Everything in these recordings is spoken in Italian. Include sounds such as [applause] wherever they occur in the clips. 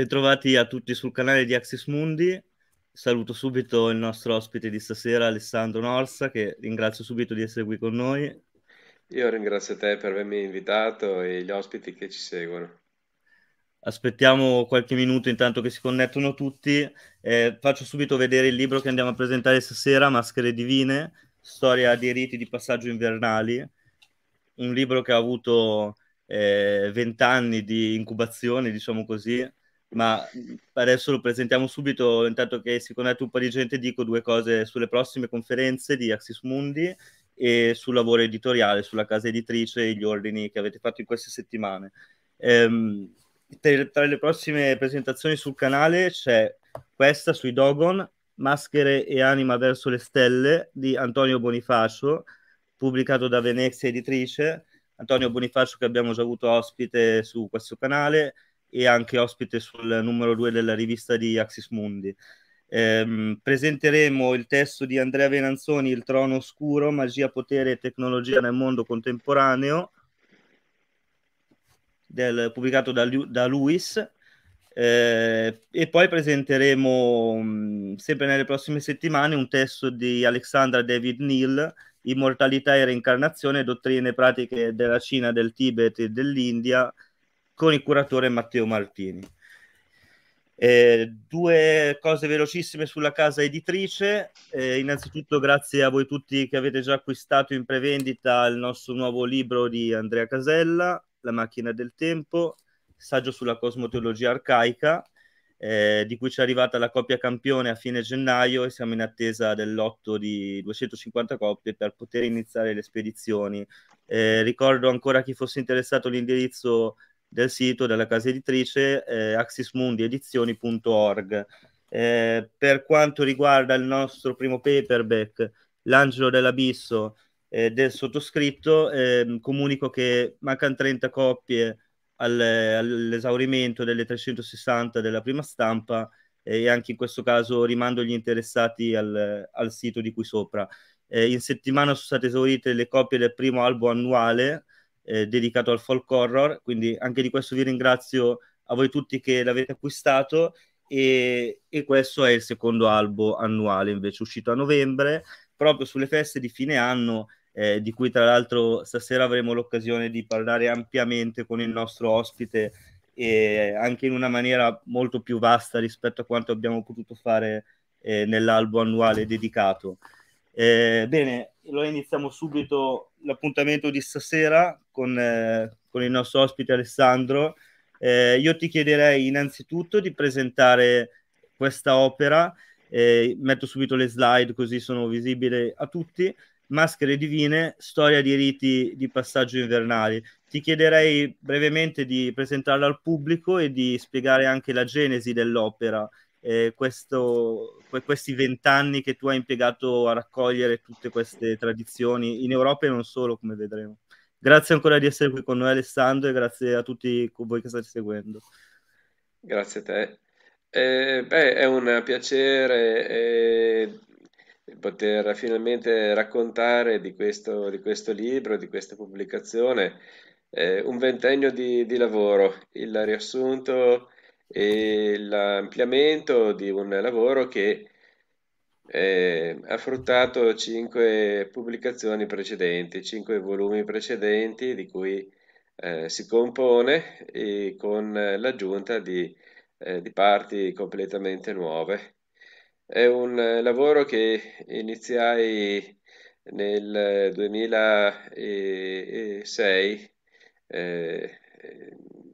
Bentrovati a tutti sul canale di Axis Mundi. Saluto subito il nostro ospite di stasera, Alessandro Norsa, che ringrazio subito di essere qui con noi. Io ringrazio te per avermi invitato e gli ospiti che ci seguono. Aspettiamo qualche minuto intanto che si connettono tutti. Eh, faccio subito vedere il libro che andiamo a presentare stasera, Maschere Divine, Storia dei riti di passaggio invernali. Un libro che ha avuto eh, vent'anni eh, di incubazione, diciamo così, ma adesso lo presentiamo subito, intanto che si connette un po' di gente, dico due cose sulle prossime conferenze di Axis Mundi e sul lavoro editoriale, sulla casa editrice e gli ordini che avete fatto in queste settimane. Ehm, tra le prossime presentazioni sul canale c'è questa sui Dogon, Maschere e anima verso le stelle di Antonio Bonifacio, pubblicato da Venezia Editrice. Antonio Bonifacio che abbiamo già avuto ospite su questo canale, e anche ospite sul numero 2 della rivista di Axis Mundi. Eh, presenteremo il testo di Andrea Venanzoni, Il trono oscuro, magia, potere e tecnologia nel mondo contemporaneo, del, pubblicato da, da Luis. Eh, e poi presenteremo mh, mm, sempre nelle prossime settimane un testo di Alexandra David Neal, Immortalità e reincarnazione, dottrine e pratiche della Cina, del Tibet e dell'India, con il curatore Matteo Martini. Eh, due cose velocissime sulla casa editrice. Eh, innanzitutto, grazie a voi tutti che avete già acquistato in prevendita il nostro nuovo libro di Andrea Casella, La macchina del tempo, saggio sulla cosmoteologia arcaica, eh, di cui ci è arrivata la coppia campione a fine gennaio e siamo in attesa dell'otto di 250 coppie per poter iniziare le spedizioni. Eh, ricordo ancora a chi fosse interessato l'indirizzo del sito della casa editrice eh, axismundiedizioni.org. Eh, per quanto riguarda il nostro primo paperback, L'angelo dell'abisso eh, del sottoscritto, ehm, comunico che mancano 30 coppie al, all'esaurimento delle 360 della prima stampa e anche in questo caso rimando gli interessati al, al sito di qui sopra. Eh, in settimana sono state esaurite le coppie del primo album annuale eh, dedicato al folk horror, quindi anche di questo vi ringrazio a voi tutti che l'avete acquistato e, e questo è il secondo albo annuale invece uscito a novembre, proprio sulle feste di fine anno eh, di cui tra l'altro stasera avremo l'occasione di parlare ampiamente con il nostro ospite e anche in una maniera molto più vasta rispetto a quanto abbiamo potuto fare eh, nell'albo annuale dedicato. Eh, bene, allora iniziamo subito l'appuntamento di stasera con, eh, con il nostro ospite Alessandro. Eh, io ti chiederei innanzitutto di presentare questa opera, eh, metto subito le slide così sono visibili a tutti, Maschere divine, storia di riti di passaggio invernali. Ti chiederei brevemente di presentarla al pubblico e di spiegare anche la genesi dell'opera eh, questo, que- questi vent'anni che tu hai impiegato a raccogliere tutte queste tradizioni in Europa e non solo, come vedremo. Grazie ancora di essere qui con noi Alessandro e grazie a tutti voi che state seguendo. Grazie a te. Eh, beh, è un piacere eh, poter finalmente raccontare di questo, di questo, libro, di questa pubblicazione, eh, un ventennio di, di lavoro, il riassunto e l'ampliamento di un lavoro che eh, ha fruttato cinque pubblicazioni precedenti, cinque volumi precedenti di cui eh, si compone con l'aggiunta di, eh, di, parti completamente nuove. È un lavoro che iniziai nel 2006, eh,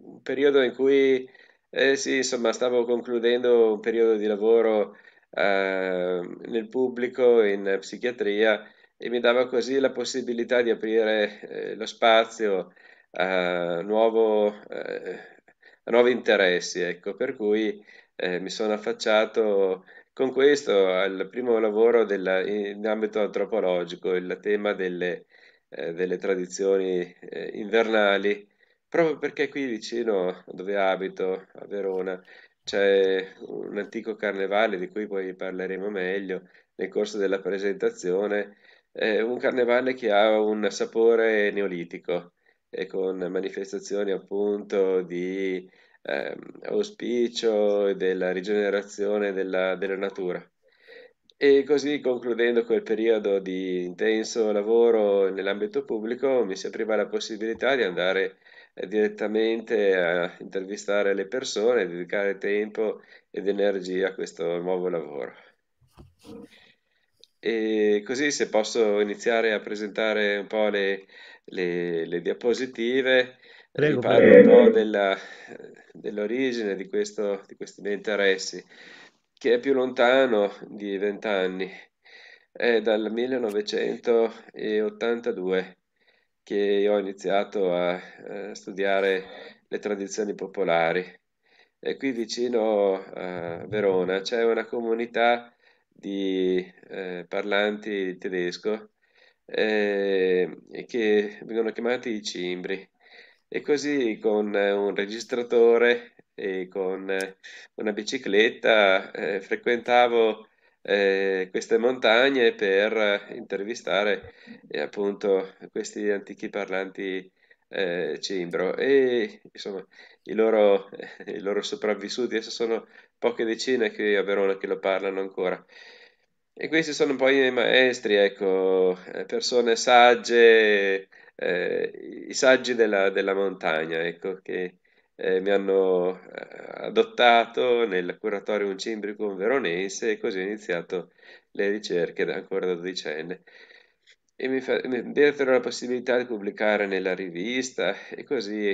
un periodo in cui eh sì, insomma, stavo concludendo un periodo di lavoro, ehm, nel pubblico in psichiatria e mi dava così la possibilità di aprire, ehm, lo spazio a nuovo ehm, a nuovi interessi, ecco. Per cui, ehm, mi sono affacciato con questo al primo lavoro della in ambito antropologico, il tema delle ehm, delle tradizioni, ehm, invernali proprio perché qui vicino dove abito, a Verona, c'è un antico carnevale di cui poi parleremo meglio nel corso della presentazione, è un carnevale che ha un sapore neolitico e con manifestazioni appunto di eh, auspicio della rigenerazione della, della natura. E così concludendo quel periodo di intenso lavoro nell'ambito pubblico, mi si apriva la possibilità di andare direttamente a intervistare le persone, dedicare tempo ed energia a questo nuovo lavoro. E così se posso iniziare a presentare un po' le, le, le diapositive, prego, parlo prego. un po' della, dell'origine di, questo, di questi miei interessi, che è più lontano di vent'anni, è dal 1982 che io ho iniziato a, a eh, studiare le tradizioni popolari. E qui vicino a eh, Verona c'è una comunità di eh, parlanti tedesco eh, che vengono chiamati i cimbri e così con eh, un registratore e con una bicicletta eh, frequentavo eh, queste montagne per eh, intervistare eh, appunto questi antichi parlanti eh, cimbro e insomma i loro, [laughs] i loro sopravvissuti adesso sono poche decine che a Verona che lo parlano ancora e questi sono poi i maestri ecco eh, persone sagge eh, i saggi della, della montagna ecco che eh, mi hanno eh, adottato nel curatorio uncimbrico veronese e così ho iniziato le ricerche ancora da dodicenne. E mi, fa, mi diedero la possibilità di pubblicare nella rivista e così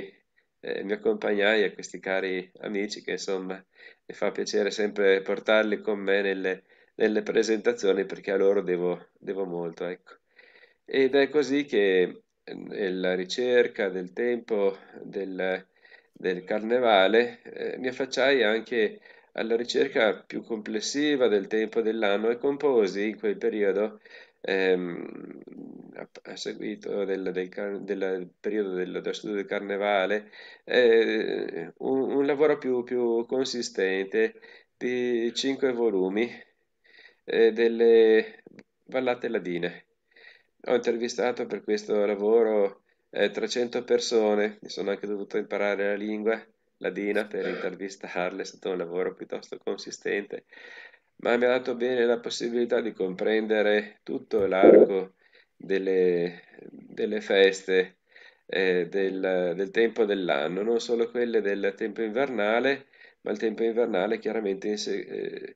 eh, mi accompagnai a questi cari amici che insomma mi fa piacere sempre portarli con me nelle, nelle presentazioni perché a loro devo, devo molto. Ecco. Ed è così che eh, nella ricerca del tempo, del, del carnevale, eh, mi affacciai anche alla ricerca più complessiva del tempo dell'anno e composi in quel periodo, ehm, a, seguito del, del, del periodo del, dello studio del carnevale, eh, un, un, lavoro più, più, consistente di cinque volumi eh, delle ballate ladine. Ho intervistato per questo lavoro 300 eh, persone, mi sono anche dovuto imparare la lingua ladina per intervistarle, è stato un lavoro piuttosto consistente, ma mi ha dato bene la possibilità di comprendere tutto l'arco delle, delle feste eh, del, del tempo dell'anno, non solo quelle del tempo invernale, ma il tempo invernale chiaramente eh,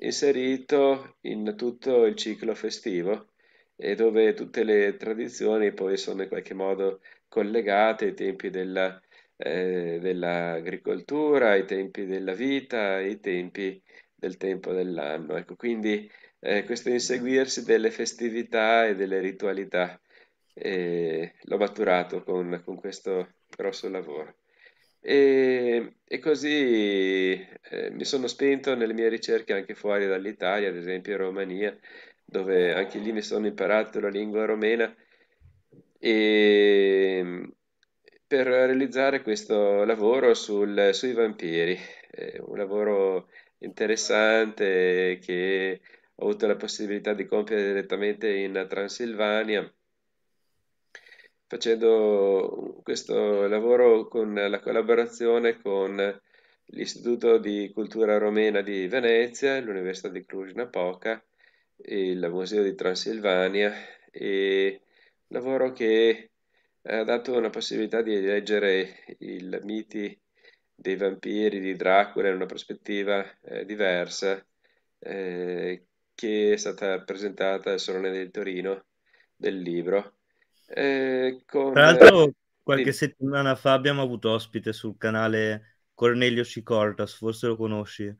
inserito in tutto il ciclo festivo e dove tutte le tradizioni poi sono in qualche modo collegate ai tempi della, eh, dell'agricoltura, ai tempi della vita, ai tempi del tempo dell'anno. Ecco, quindi eh, questo inseguirsi delle festività e delle ritualità eh, l'ho maturato con, con, questo grosso lavoro. E, e così eh, mi sono spinto nelle mie ricerche anche fuori dall'Italia, ad esempio in Romania, dove anche lì mi sono imparato la lingua romena e per realizzare questo lavoro sul, sui vampiri, è un lavoro interessante che ho avuto la possibilità di compiere direttamente in Transilvania facendo questo lavoro con la collaborazione con l'Istituto di Cultura Romena di Venezia, l'Università di Cluj-Napoca il Museo di Transilvania e lavoro che ha dato una possibilità di leggere i miti dei vampiri di Dracula in una prospettiva eh, diversa eh, che è stata presentata al Salone del Torino del libro. Eh, con... Tra l'altro eh, qualche settimana fa abbiamo avuto ospite sul canale Cornelio Cicortas, forse lo conosci,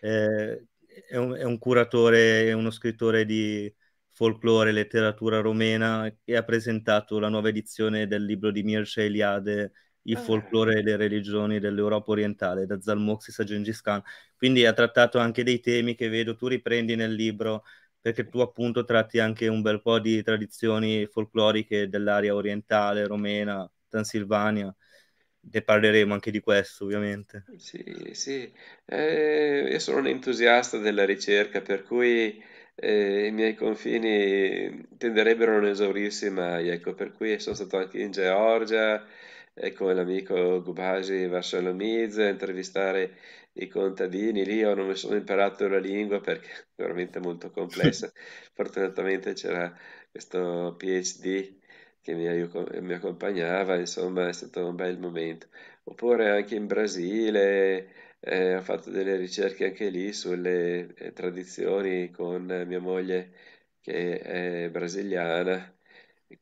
eh, è un, è un curatore e uno scrittore di folklore e letteratura romena eh, e ha presentato la nuova edizione del libro di Mircea Eliade il ah. folklore e le religioni dell'Europa orientale, da Zalmoxis a Gengis Khan. Quindi ha trattato anche dei temi che vedo tu riprendi nel libro, perché tu appunto tratti anche un bel po' di tradizioni folcloriche dell'area orientale, romena, Transilvania ne parleremo anche di questo, ovviamente. Sì, sì. Eh, io sono un entusiasta della ricerca, per cui eh, i miei confini tenderebbero a non esaurirsi mai, ecco, per cui sono stato anche in Georgia, eh, come l'amico Gubasi Varsalomiz, a intervistare i contadini lì, io non mi sono imparato la lingua perché è veramente molto complessa, [laughs] fortunatamente c'era questo PhD che mi, mi, accompagnava, insomma è stato un bel momento. Oppure anche in Brasile eh, ho fatto delle ricerche anche lì sulle eh, tradizioni con mia moglie che è brasiliana,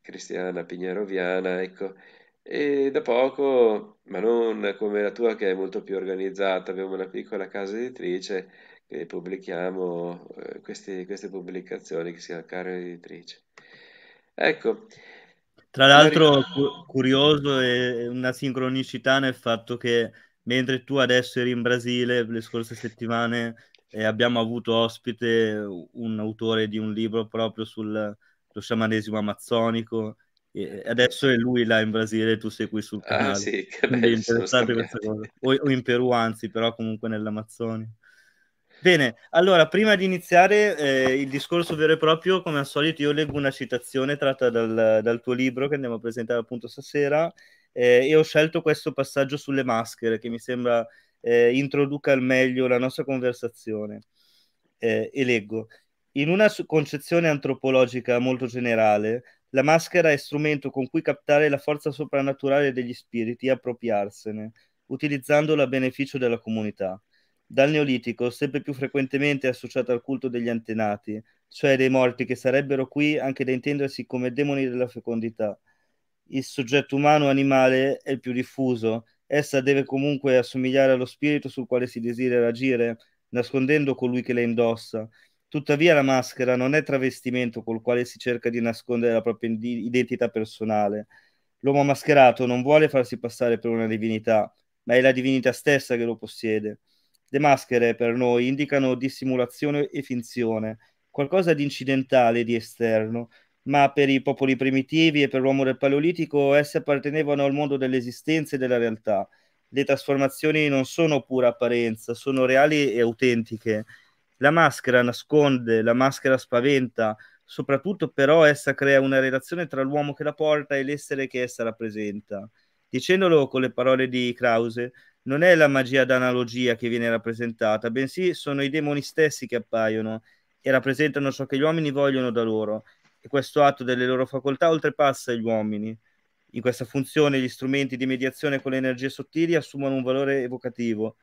cristiana, pigneroviana, ecco. E da poco, ma non come la tua che è molto più organizzata, abbiamo una piccola casa editrice che pubblichiamo eh, queste, queste pubblicazioni che si chiama Caro Editrice. Ecco, tra l'altro, curioso è una sincronicità nel fatto che mentre tu adesso eri in Brasile le scorse settimane eh, abbiamo avuto ospite un autore di un libro proprio sullo sciamanesimo amazzonico. E adesso è lui là in Brasile, tu sei qui sul ah, canale. Ah, sì, che bello, interessante questa cosa. O, in Perù, anzi, però comunque nell'Amazzonia. Bene, allora prima di iniziare eh, il discorso vero e proprio, come al solito io leggo una citazione tratta dal, dal tuo libro che andiamo a presentare appunto stasera eh, e ho scelto questo passaggio sulle maschere che mi sembra eh, introduca al meglio la nostra conversazione. Eh, e leggo, in una concezione antropologica molto generale, la maschera è strumento con cui captare la forza soprannaturale degli spiriti e appropriarsene, utilizzandola a beneficio della comunità. Dal Neolitico, sempre più frequentemente è associata al culto degli antenati, cioè dei morti che sarebbero qui anche da intendersi come demoni della fecondità. Il soggetto umano animale è il più diffuso. Essa deve comunque assomigliare allo spirito sul quale si desidera agire, nascondendo colui che la indossa. Tuttavia la maschera non è travestimento col quale si cerca di nascondere la propria identità personale. L'uomo mascherato non vuole farsi passare per una divinità, ma è la divinità stessa che lo possiede. Le maschere per noi indicano dissimulazione e finzione, qualcosa di incidentale, di esterno, ma per i popoli primitivi e per l'uomo del Paleolitico esse appartenevano al mondo dell'esistenza e della realtà. Le trasformazioni non sono pura apparenza, sono reali e autentiche. La maschera nasconde, la maschera spaventa, soprattutto però essa crea una relazione tra l'uomo che la porta e l'essere che essa rappresenta. Dicendolo con le parole di Krause, non è la magia d'analogia che viene rappresentata, bensì sono i demoni stessi che appaiono e rappresentano ciò che gli uomini vogliono da loro. E questo atto delle loro facoltà oltrepassa gli uomini. In questa funzione gli strumenti di mediazione con le energie sottili assumono un valore evocativo.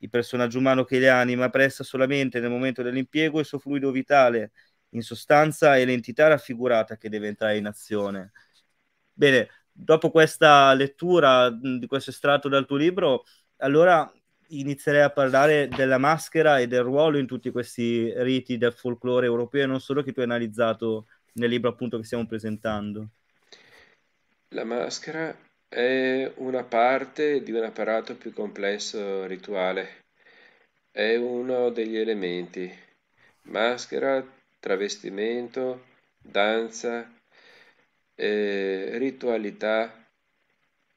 Il personaggio umano che le anima presta solamente nel momento dell'impiego il suo fluido vitale, in sostanza è l'entità raffigurata che deve entrare in azione. Bene, dopo questa lettura di questo estratto dal tuo libro, allora inizierei a parlare della maschera e del ruolo in tutti questi riti del folklore europeo e non solo che tu hai analizzato nel libro appunto che stiamo presentando. La maschera è una parte di un apparato più complesso rituale, è uno degli elementi. Maschera, travestimento, danza, eh, ritualità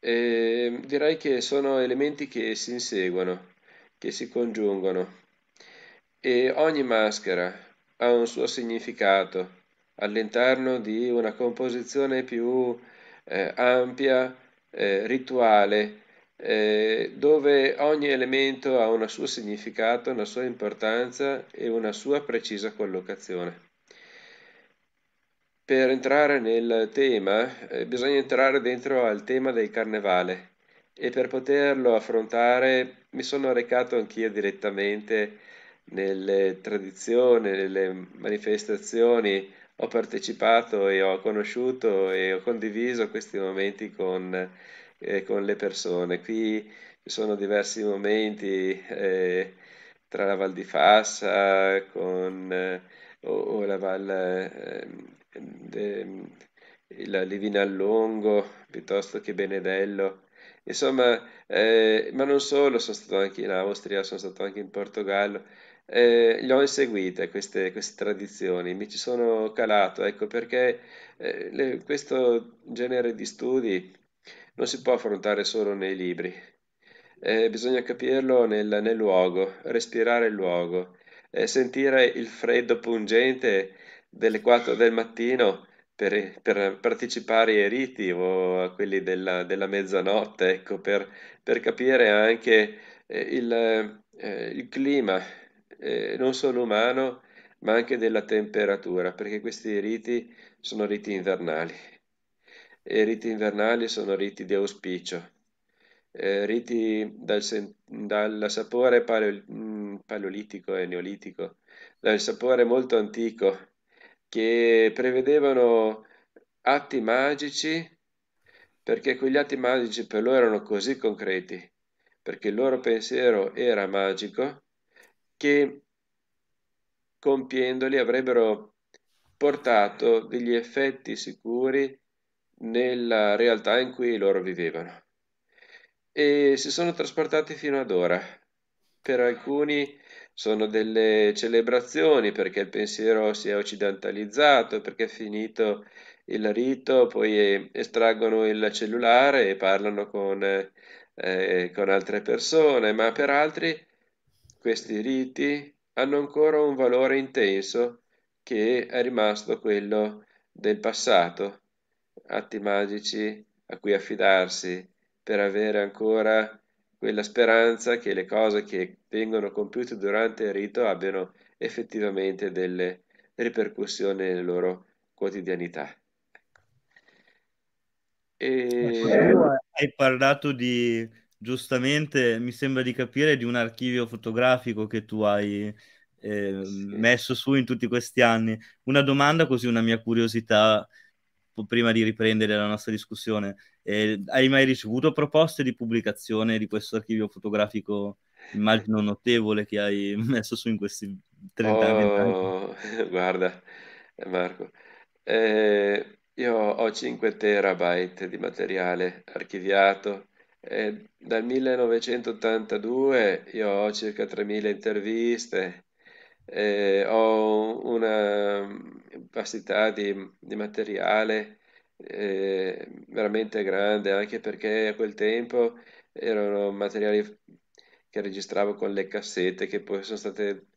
eh, direi che sono elementi che si inseguono, che si congiungono e ogni maschera ha un suo significato all'interno di una composizione più eh, ampia, eh, rituale, eh, dove ogni elemento ha un suo significato, una sua importanza e una sua precisa collocazione per entrare nel tema eh, bisogna entrare dentro al tema del carnevale e per poterlo affrontare mi sono recato anch'io direttamente nelle tradizioni, nelle manifestazioni, ho partecipato e ho conosciuto e ho condiviso questi momenti con, eh, con le persone. Qui ci sono diversi momenti eh, tra la Val di Fassa con, eh, o, o, la Val ehm, ehm, la Livina Longo piuttosto che Benedello. Insomma, eh, ma non solo, sono stato anche in Austria, sono stato anche in Portogallo, eh, le ho inseguite queste, queste, tradizioni, mi ci sono calato, ecco perché eh, le, questo genere di studi non si può affrontare solo nei libri, eh, bisogna capirlo nel, nel, luogo, respirare il luogo, eh, sentire il freddo pungente delle 4 del mattino per, per partecipare ai riti o a quelli della, della mezzanotte, ecco, per, per capire anche eh, il, eh, il, clima, eh, non solo umano, ma anche della temperatura, perché questi riti sono riti invernali. E riti invernali sono riti di auspicio, eh, riti dal, dal sapore paleo, mm, paleolitico e neolitico, dal sapore molto antico, che prevedevano atti magici perché quegli atti magici per loro erano così concreti, perché il loro pensiero era magico, che compiendoli avrebbero portato degli effetti sicuri nella realtà in cui loro vivevano. E si sono trasportati fino ad ora. Per alcuni sono delle celebrazioni perché il pensiero si è occidentalizzato, perché è finito il rito, poi estraggono il cellulare e parlano con, eh, con altre persone, ma per altri questi riti hanno ancora un valore intenso che è rimasto quello del passato, atti magici a cui affidarsi per avere ancora quella speranza che le cose che vengono compiute durante il rito abbiano effettivamente delle ripercussioni nella loro quotidianità. E... Ecco, hai parlato di, giustamente, mi sembra di capire, di un archivio fotografico che tu hai eh, sì. messo su in tutti questi anni. Una domanda così, una mia curiosità prima di riprendere la nostra discussione, eh, hai mai ricevuto proposte di pubblicazione di questo archivio fotografico, immagino notevole, che hai [laughs] messo su in questi 30 oh, anni? [laughs] Guarda, eh, Marco, eh, io ho 5 terabyte di materiale archiviato. Eh, dal 1982 io ho circa 3.000 interviste, eh, ho una vastità di, di materiale eh, veramente grande, anche perché a quel tempo erano materiali che registravo con le cassette che poi sono state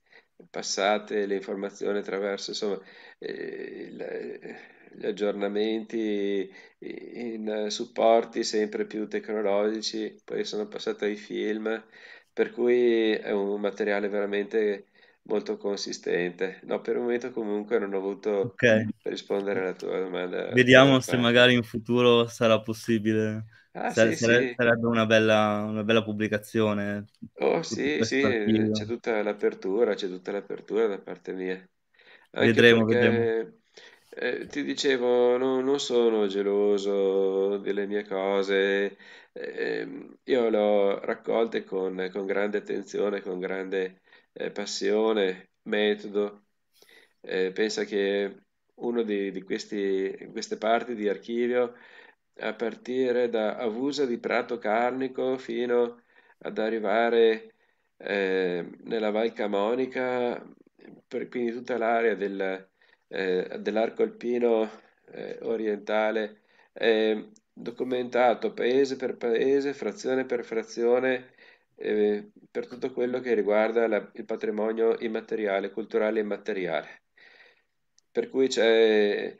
passate le informazioni attraverso insomma, eh, gli aggiornamenti in supporti sempre più tecnologici, poi sono passato ai film, per cui è un materiale veramente molto consistente. No, per il momento comunque non ho avuto okay. rispondere alla tua domanda. Vediamo eh, se magari in futuro sarà possibile. Ah, Sare- sì, sare- sì. Sarebbe una bella, una bella, pubblicazione. Oh sì, sì, attiva. c'è tutta l'apertura, c'è tutta l'apertura da parte mia. Anche vedremo, perché, vedremo. Eh, ti dicevo, no, non sono geloso delle mie cose, eh, io le ho raccolte con, con grande attenzione, con grande eh, passione, metodo. Eh, pensa che una di, di questi, queste parti di archivio, a partire da Avusa di Prato Carnico fino ad arrivare eh, nella Val Camonica, per, quindi tutta l'area del, eh, dell'arco alpino eh, orientale, è documentato paese per paese, frazione per frazione, eh, per tutto quello che riguarda la, il patrimonio immateriale, culturale e immateriale. Per cui c'è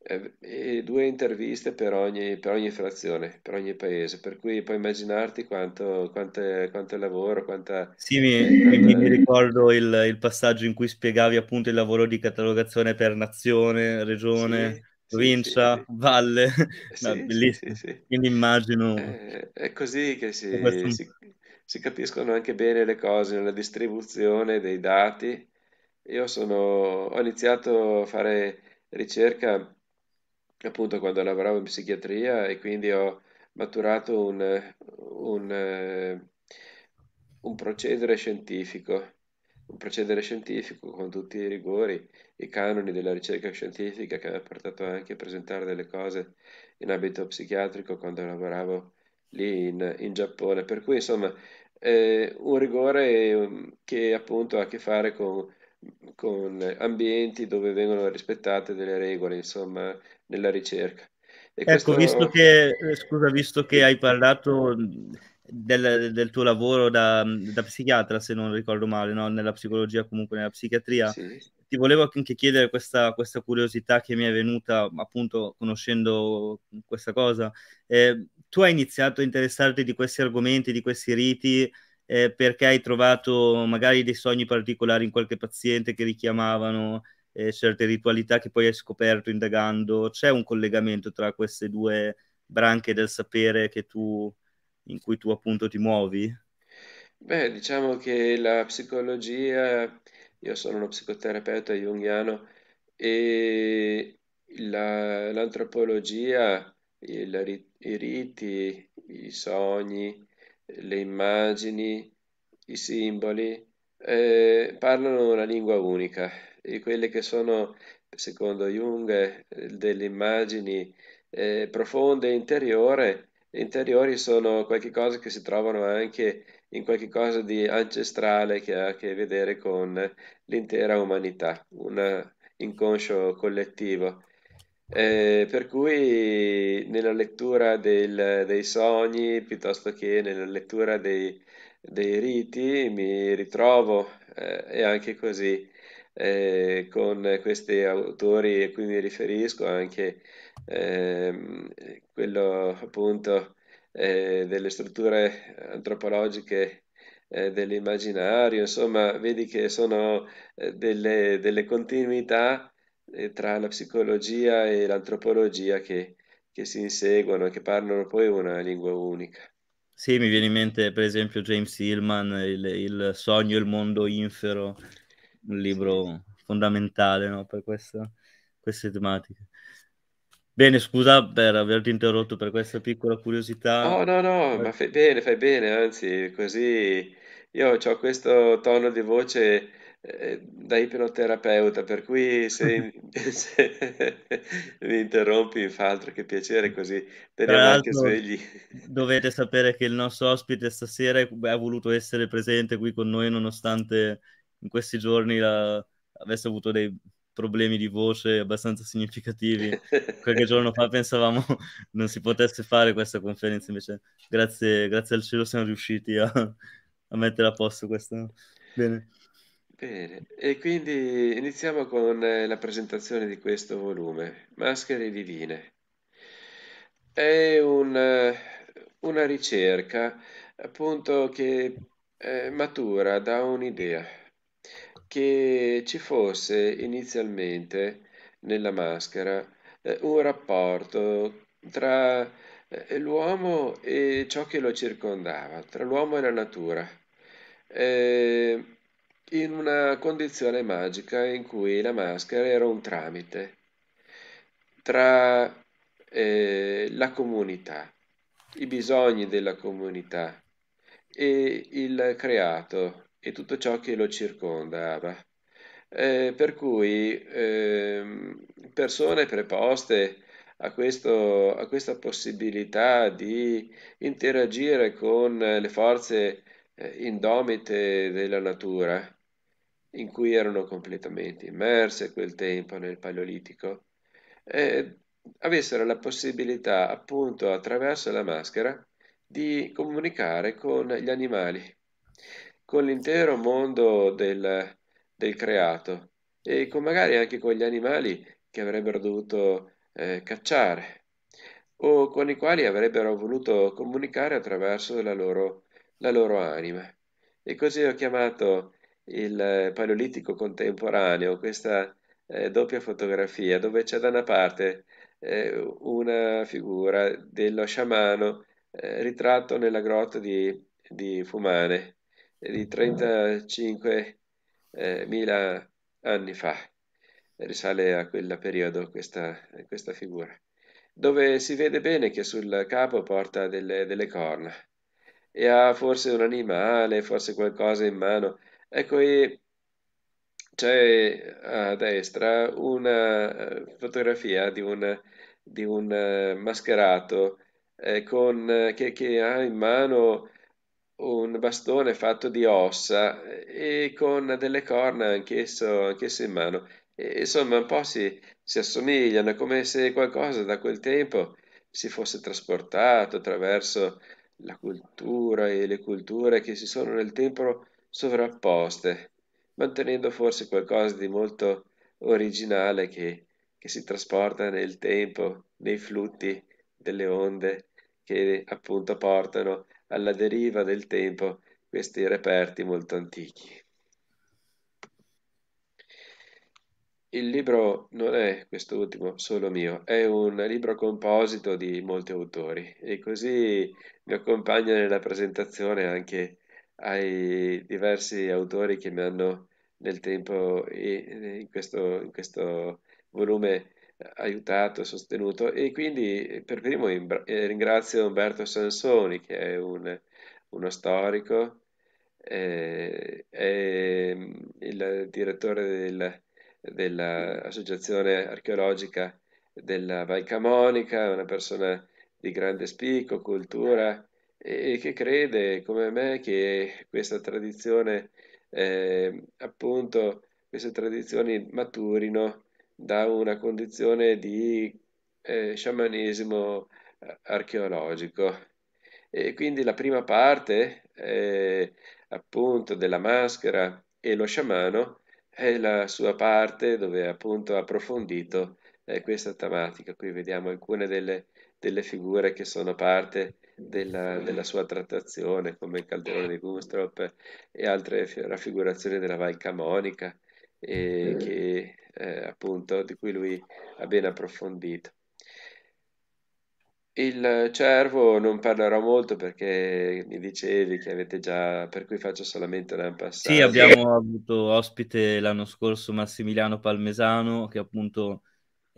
eh, eh due interviste per ogni, per ogni, frazione, per ogni paese, per cui puoi immaginarti quanto, quanto, quanto lavoro, quanta... Sì, mi, quanta... Eh, mi, mi ricordo il, il, passaggio in cui spiegavi appunto il lavoro di catalogazione per nazione, regione... Sì provincia, sì, eh, sì. valle, sì, no, bellissimo. Quindi immagino. Eh, è così che si, si, si capiscono anche bene le cose nella distribuzione dei dati. Io sono, ho iniziato a fare ricerca appunto quando lavoravo in psichiatria e quindi ho maturato un, un, un procedere scientifico, un procedere scientifico con tutti i rigori, i canoni della ricerca scientifica che mi ha portato anche a presentare delle cose in ambito psichiatrico quando lavoravo lì in, in Giappone. Per cui, insomma, eh, un rigore mm, che appunto ha a che fare con, con ambienti dove vengono rispettate delle regole, insomma, nella ricerca. E ecco, questo... visto, che, eh, scusa, visto che hai parlato mm, del, del, tuo lavoro da, da, psichiatra, se non ricordo male, no? nella psicologia, comunque nella psichiatria. Sì. Ti volevo anche chiedere questa, questa, curiosità che mi è venuta appunto conoscendo questa cosa. Eh, tu hai iniziato a interessarti di questi argomenti, di questi riti, eh, perché hai trovato magari dei sogni particolari in qualche paziente che richiamavano eh, certe ritualità che poi hai scoperto indagando? C'è un collegamento tra queste due branche del sapere tu, in cui tu appunto ti muovi? Beh, diciamo che la psicologia, io sono uno psicoterapeuta junghiano e la, l'antropologia, il, i riti, i sogni, le immagini, i simboli, eh, parlano una lingua unica e quelle che sono, secondo Jung, delle immagini eh, profonde e interiore, interiori sono qualche cosa che si trovano anche in qualche cosa di ancestrale che ha a che vedere con l'intera umanità, un inconscio collettivo. Eh, per cui nella lettura del- dei sogni piuttosto che nella lettura dei, dei riti mi ritrovo eh, e anche così eh, con questi autori a cui mi riferisco, anche ehm, quello appunto eh, delle strutture antropologiche eh, dell'immaginario, insomma, vedi che sono eh, delle, delle continuità eh, tra la psicologia e l'antropologia che, che si inseguono e che parlano poi una lingua unica. Sì, mi viene in mente per esempio James Hillman, il, il sogno e il mondo infero, un libro sì. fondamentale no, per questa, queste tematiche. Bene, scusa per averti interrotto per questa piccola curiosità. No, no, no, ma fai bene, fai bene, anzi, così io ho questo tono di voce eh, da ipnoterapeuta, per cui se, [laughs] se mi interrompi fa altro che piacere così teniamo anche svegli. Dovete sapere che il nostro ospite stasera ha voluto essere presente qui con noi nonostante in questi giorni la, avesse avuto dei problemi di voce abbastanza significativi. Qualche giorno fa pensavamo [laughs] non si potesse fare questa conferenza, invece grazie, grazie al cielo siamo riusciti a, a mettere a posto questo. Bene. Bene, e quindi iniziamo con eh, la presentazione di questo volume, Maschere divine. È un, eh, una ricerca appunto che eh, matura da un'idea che ci fosse inizialmente nella maschera eh, un rapporto tra l'uomo e ciò che lo circondava, tra l'uomo e la natura. Eh, in una condizione magica in cui la maschera era un tramite tra eh, la comunità, i bisogni della comunità e il creato e tutto ciò che lo circondava. Eh, per cui eh, persone preposte a, questo, a questa possibilità di interagire con le forze eh, indomite della natura, in cui erano completamente immerse quel tempo nel Paleolitico, eh, avessero la possibilità, appunto, attraverso la maschera, di comunicare con gli animali, con l'intero mondo del, del creato e con magari anche con gli animali che avrebbero dovuto eh, cacciare o con i quali avrebbero voluto comunicare attraverso la loro, la loro anima. E così ho chiamato il eh, paleolitico contemporaneo, questa eh, doppia fotografia, dove c'è da una parte eh, una figura dello sciamano eh, ritratto nella grotta di, di Fumane eh, di 35.000 eh, anni fa, risale a quel periodo questa, questa, figura, dove si vede bene che sul capo porta delle, delle corna e ha forse un animale, forse qualcosa in mano, Ecco, e c'è a destra una eh, fotografia di un, di un eh, mascherato eh, con, eh, che, che, ha in mano un bastone fatto di ossa e con delle corna anch'esso, anch'esso in mano. E, insomma, un po' si, si assomigliano, come se qualcosa da quel tempo si fosse trasportato attraverso la cultura e le culture che si sono nel tempo sovrapposte, mantenendo forse qualcosa di molto originale che, che si trasporta nel tempo, nei flutti delle onde che appunto portano alla deriva del tempo questi reperti molto antichi. Il libro non è questo ultimo solo mio, è un libro composito di molti autori e così mi accompagna nella presentazione anche ai diversi autori che mi hanno nel tempo eh, in questo, in questo volume aiutato, sostenuto e quindi eh, per primo eh, ringrazio Umberto Sansoni che è un, uno storico, eh, è mm, il direttore del, dell'associazione archeologica della Val Camonica, una persona di grande spicco, cultura, e che crede come me che questa tradizione, eh, appunto, queste tradizioni maturino da una condizione di eh, sciamanesimo eh, archeologico. E quindi la prima parte, eh, appunto, della maschera e lo sciamano è la sua parte dove appunto ha approfondito eh, questa tematica. Qui vediamo alcune delle, delle figure che sono parte della, della, sua trattazione, come il calderone di Gustrop e altre raffigurazioni della Val Camonica, eh, mm. che, eh, appunto, di cui lui ha ben approfondito. Il cervo non parlerò molto perché mi dicevi che avete già, per cui faccio solamente una passata. Sì, abbiamo avuto ospite l'anno scorso Massimiliano Palmesano che appunto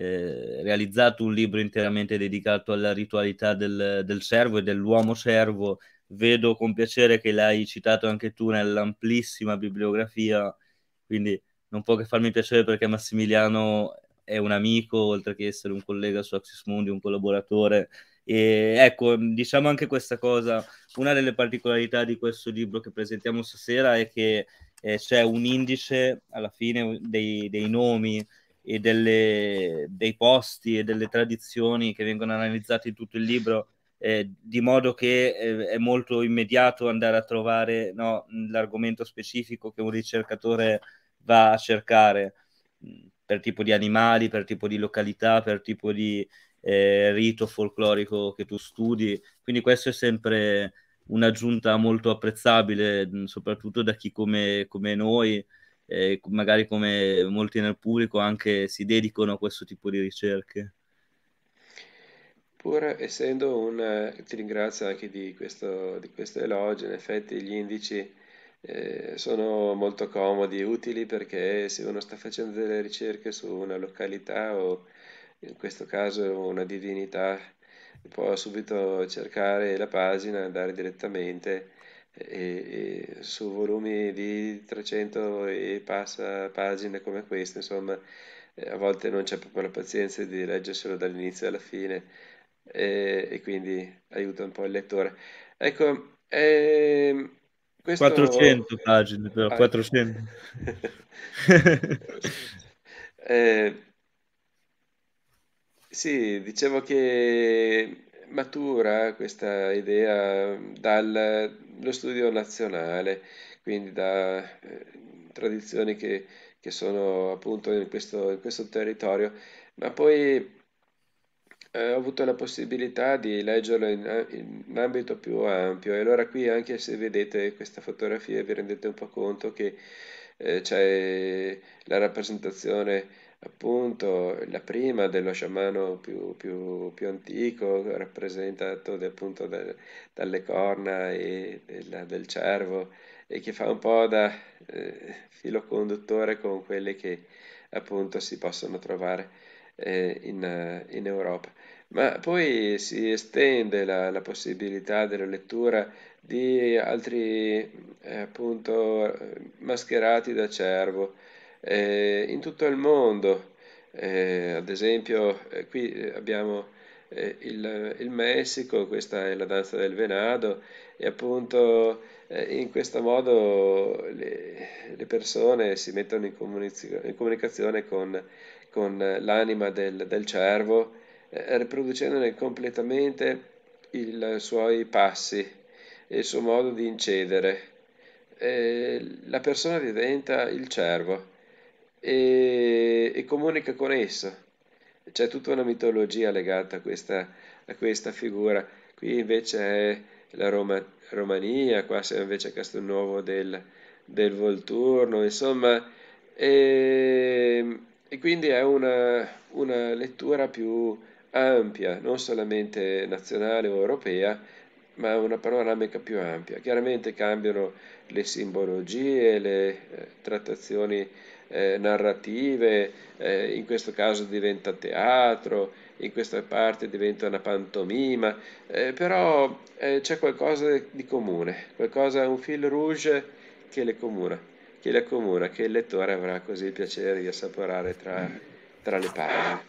eh, realizzato un libro interamente dedicato alla ritualità del, del servo e dell'uomo servo. Vedo con piacere che l'hai citato anche tu nell'amplissima bibliografia, quindi non può che farmi piacere perché Massimiliano è un amico, oltre che essere un collega su Axis Mundi, un collaboratore. E ecco, diciamo anche questa cosa, una delle particolarità di questo libro che presentiamo stasera è che eh, c'è un indice alla fine dei, dei nomi e delle, dei posti e delle tradizioni che vengono analizzate in tutto il libro, eh, di modo che eh, è molto immediato andare a trovare no, l'argomento specifico che un ricercatore va a cercare mm, per tipo di animali, per tipo di località, per tipo di eh, rito folclorico che tu studi. Quindi questo è sempre un'aggiunta molto apprezzabile, mm, soprattutto da chi come, come noi eh, magari come molti nel pubblico anche si dedicano a questo tipo di ricerche. Pur essendo un... Eh, ti ringrazio anche di questo, di questo elogio, in effetti gli indici eh, sono molto comodi e utili perché se uno sta facendo delle ricerche su una località o in questo caso una divinità, può subito cercare la pagina e andare direttamente su volumi di 300 e passa pagine come questo, insomma, eh, a volte non c'è proprio la pazienza di leggerselo dall'inizio alla fine e, e quindi aiuta un po' il lettore. Ecco, ehm, questo... 400 eh, pagine però, 400. Ah, [laughs] eh, sì, dicevo che matura eh, questa idea dallo studio nazionale, quindi da eh, tradizioni che, che, sono appunto in questo, in questo territorio, ma poi eh, ho avuto la possibilità di leggerlo in, in, ambito più ampio e allora qui anche se vedete questa fotografia vi rendete un po' conto che eh, c'è la rappresentazione appunto la prima dello sciamano più, più, più antico, rappresentato appunto da, dalle corna e del, del, cervo, e che fa un po' da eh, filo conduttore con quelle che appunto si possono trovare eh, in, in, Europa. Ma poi si estende la, la possibilità della lettura di altri eh, appunto mascherati da cervo eh, in tutto il mondo. Eh, ad esempio, eh, qui eh, abbiamo eh, il, il, Messico, questa è la danza del venado, e appunto eh, in questo modo le, le, persone si mettono in, comunicazione, in comunicazione con, con l'anima del, del, cervo, riproducendone completamente i suoi passi e il suo modo di incedere. Eh, la persona diventa il cervo e, e comunica con esso. C'è tutta una mitologia legata a questa, a questa figura. Qui invece è la Roma, Romania, qua c'è invece Castelnuovo del, del Volturno, insomma, e, e quindi è una, una lettura più ampia, non solamente nazionale o europea, ma una panoramica più ampia. Chiaramente cambiano le simbologie, le eh, trattazioni eh, narrative, eh, in questo caso diventa teatro, in questa parte diventa una pantomima, eh, però eh, c'è qualcosa di comune, qualcosa, un fil rouge che le comuna, che le comuna, che il lettore avrà così il piacere di assaporare tra, tra le pagine.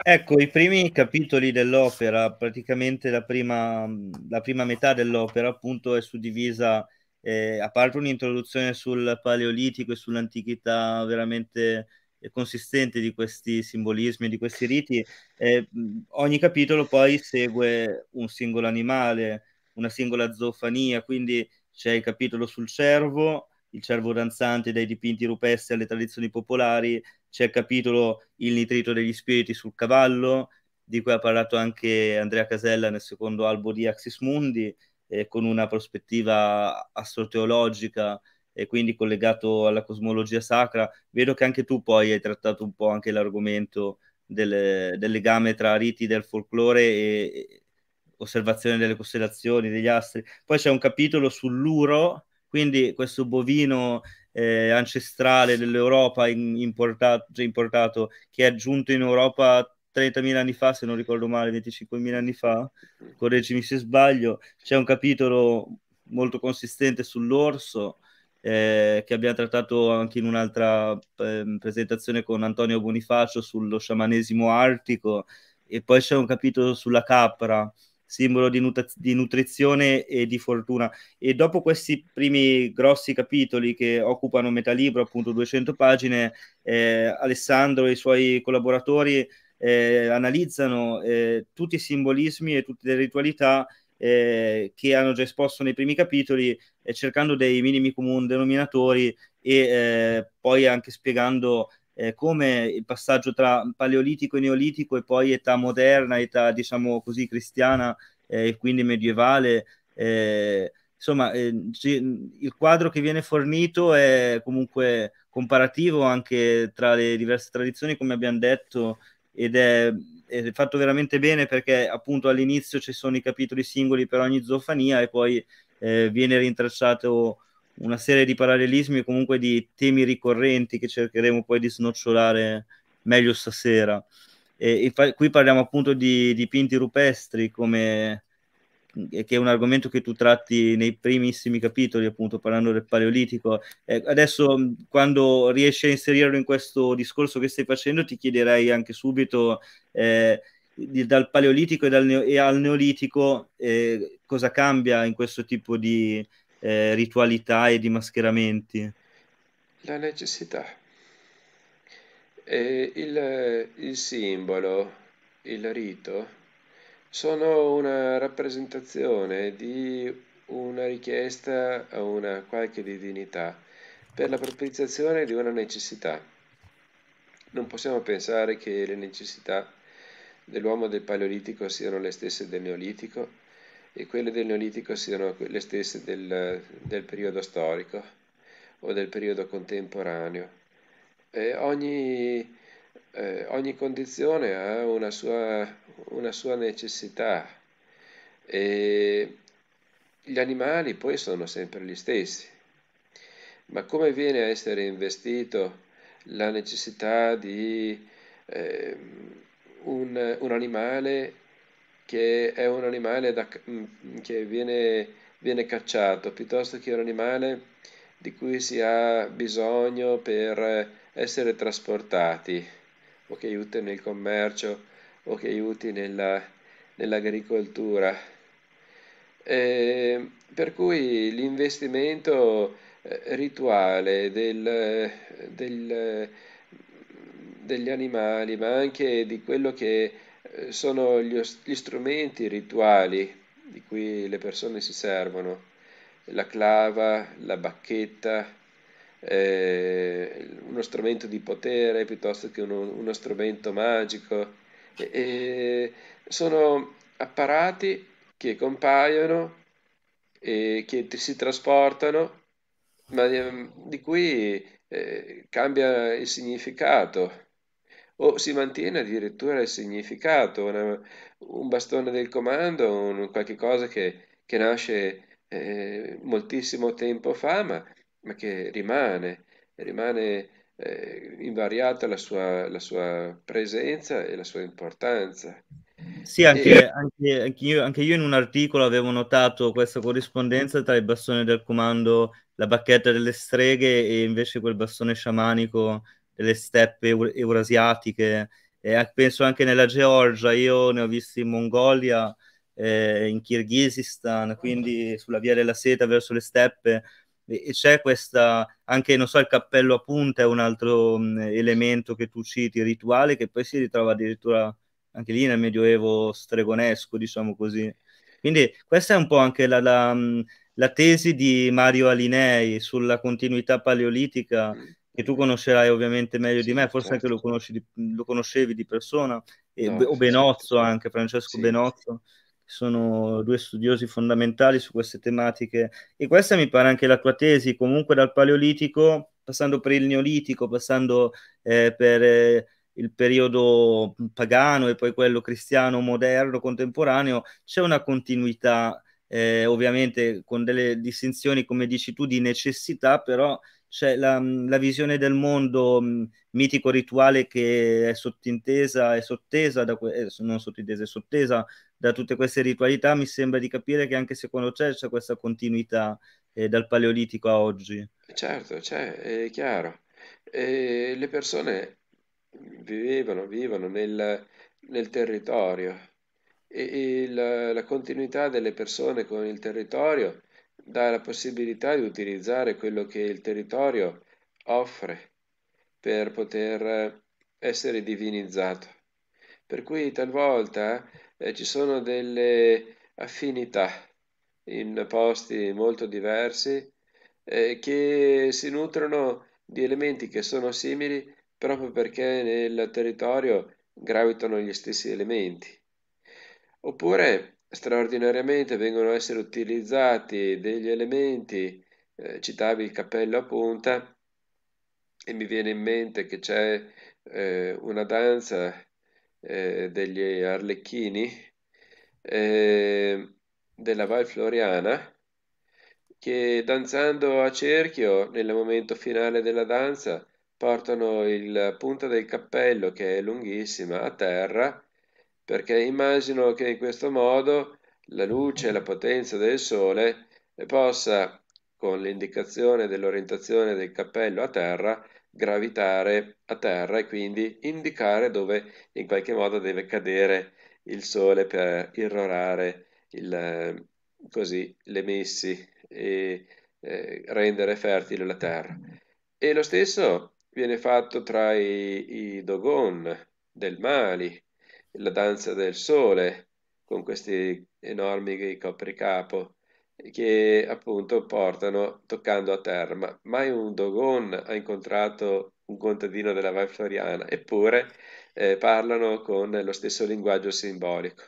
Ecco, i primi capitoli dell'opera, praticamente la prima, la prima metà dell'opera appunto è suddivisa eh, a parte un'introduzione sul paleolitico e sull'antichità veramente eh, consistente di questi simbolismi, di questi riti, eh, ogni capitolo poi segue un singolo animale, una singola zoofania, quindi c'è il capitolo sul cervo, il cervo danzante dai dipinti rupestri alle tradizioni popolari, c'è il capitolo Il nitrito degli spiriti sul cavallo, di cui ha parlato anche Andrea Casella nel secondo albo di Axis Mundi, eh, con una prospettiva astroteologica e quindi collegato alla cosmologia sacra. Vedo che anche tu poi hai trattato un po' anche l'argomento del, del legame tra riti del folklore e, osservazione delle costellazioni, degli astri. Poi c'è un capitolo sull'uro, quindi questo bovino eh, ancestrale dell'Europa importato, importato, che è giunto in Europa 30.000 anni fa, se non ricordo male, 25.000 anni fa, mm. correggimi se sbaglio, c'è un capitolo molto consistente sull'orso eh, che abbiamo trattato anche in un'altra eh, presentazione con Antonio Bonifacio sullo sciamanesimo artico e poi c'è un capitolo sulla capra, simbolo di, nut- di, nutrizione e di fortuna. E dopo questi primi grossi capitoli che occupano metà libro, appunto 200 pagine, eh, Alessandro e i suoi collaboratori eh, analizzano eh, tutti i simbolismi e tutte le ritualità eh, che hanno già esposto nei primi capitoli, eh, cercando dei minimi comuni denominatori e eh, poi anche spiegando eh, come il passaggio tra paleolitico e neolitico e poi età moderna, età diciamo così cristiana e quindi medievale insomma, eh, il quadro che viene fornito è comunque comparativo anche tra le diverse tradizioni, come abbiamo detto, ed è, è fatto veramente bene perché appunto all'inizio ci sono i capitoli singoli per ogni zoofania e poi eh, viene rintracciato una serie di parallelismi e comunque di temi ricorrenti che cercheremo poi di snocciolare meglio stasera. E, e fa- qui parliamo appunto di dipinti rupestri come che è un argomento che tu tratti nei primissimi capitoli, appunto parlando del Paleolitico. Eh, adesso, quando riesci a inserirlo in questo discorso che stai facendo, ti chiederei anche subito eh, dal Paleolitico e, dal neo- e al Neolitico eh, cosa cambia in questo tipo di eh, ritualità e di mascheramenti. La necessità. Eh, il, il simbolo, il rito sono una rappresentazione di una richiesta a una qualche divinità per la propiziazione di una necessità. Non possiamo pensare che le necessità dell'uomo del Paleolitico siano le stesse del Neolitico e quelle del Neolitico siano le stesse del, del periodo storico o del periodo contemporaneo. E ogni eh, ogni condizione ha una sua, una sua necessità e gli animali poi sono sempre gli stessi, ma come viene a essere investito la necessità di eh, un, un, animale che è un animale da, mm, che viene, viene, cacciato piuttosto che un animale di cui si ha bisogno per essere trasportati? o che aiuti nel commercio o che aiuti nell'agricoltura. eh, per cui l'investimento eh, rituale del, del, degli animali, ma anche di quello che eh, sono gli, gli strumenti rituali di cui le persone si servono, la clava, la bacchetta, eh, uno strumento di potere piuttosto che uno, uno strumento magico. E, e sono apparati che compaiono e che si trasportano, ma di, ehm, di cui eh, cambia il significato o si mantiene addirittura il significato, una, un bastone del comando, un, qualche cosa che, che nasce eh, moltissimo tempo fa, ma ma che rimane, rimane eh, invariata la sua, la sua, presenza e la sua importanza. Sì, anche, e... anche, anche, io, anche, io, in un articolo avevo notato questa corrispondenza tra il bastone del comando, la bacchetta delle streghe e invece quel bastone sciamanico delle steppe eurasiatiche. E penso anche nella Georgia, io ne ho visti in Mongolia, eh, in Kirghizistan, quindi sulla via della seta verso le steppe e c'è questa, anche non so, il cappello a punta è un altro mm, elemento che tu citi, rituale, che poi si ritrova addirittura anche lì nel medioevo stregonesco, diciamo così. Quindi questa è un po' anche la, la, mm, la tesi di Mario Alinei sulla continuità paleolitica che tu conoscerai ovviamente meglio sì, di me, forse certo. anche lo, certo. di, lo, conoscevi di persona, e, no, o Benozzo certo. anche, Francesco sì. Benozzo, sono due studiosi fondamentali su queste tematiche e questa mi pare anche la tua tesi, comunque dal Paleolitico, passando per il Neolitico, passando eh, per eh, il periodo pagano e poi quello cristiano moderno, contemporaneo, c'è una continuità, eh, ovviamente con delle distinzioni, come dici tu, di necessità, però c'è la, la, visione del mondo mm, mitico rituale che è sottintesa e sottesa da que- eh, non sottintesa è sottesa da tutte queste ritualità mi sembra di capire che anche secondo te c'è questa continuità eh, dal Paleolitico a oggi. Certo, c'è, è chiaro. E le persone vivevano, vivono nel, nel territorio e, e la continuità delle persone con il territorio dà la possibilità di utilizzare quello che il territorio offre per poter eh, essere divinizzato. Per cui talvolta eh, ci sono delle affinità in posti molto diversi eh, che si nutrono di elementi che sono simili proprio perché nel territorio gravitano gli stessi elementi. Oppure straordinariamente vengono a essere utilizzati degli elementi, eh, citavi il cappello a punta, e mi viene in mente che c'è eh, una danza eh, degli Arlecchini, eh, della Val Floriana, che danzando a cerchio nel momento finale della danza portano il punta del cappello, che è lunghissima, a terra, perché immagino che in questo modo la luce e la potenza del sole possa, con l'indicazione dell'orientazione del cappello a terra, gravitare a terra e quindi indicare dove in qualche modo deve cadere il sole per irrorare il, eh, così, le messi e eh, rendere fertile la terra. E lo stesso viene fatto tra i, i Dogon del Mali, la danza del sole, con questi enormi copricapo che appunto portano toccando a terra. Ma mai un Dogon ha incontrato un contadino della Val Floriana, eppure eh, parlano con lo stesso linguaggio simbolico.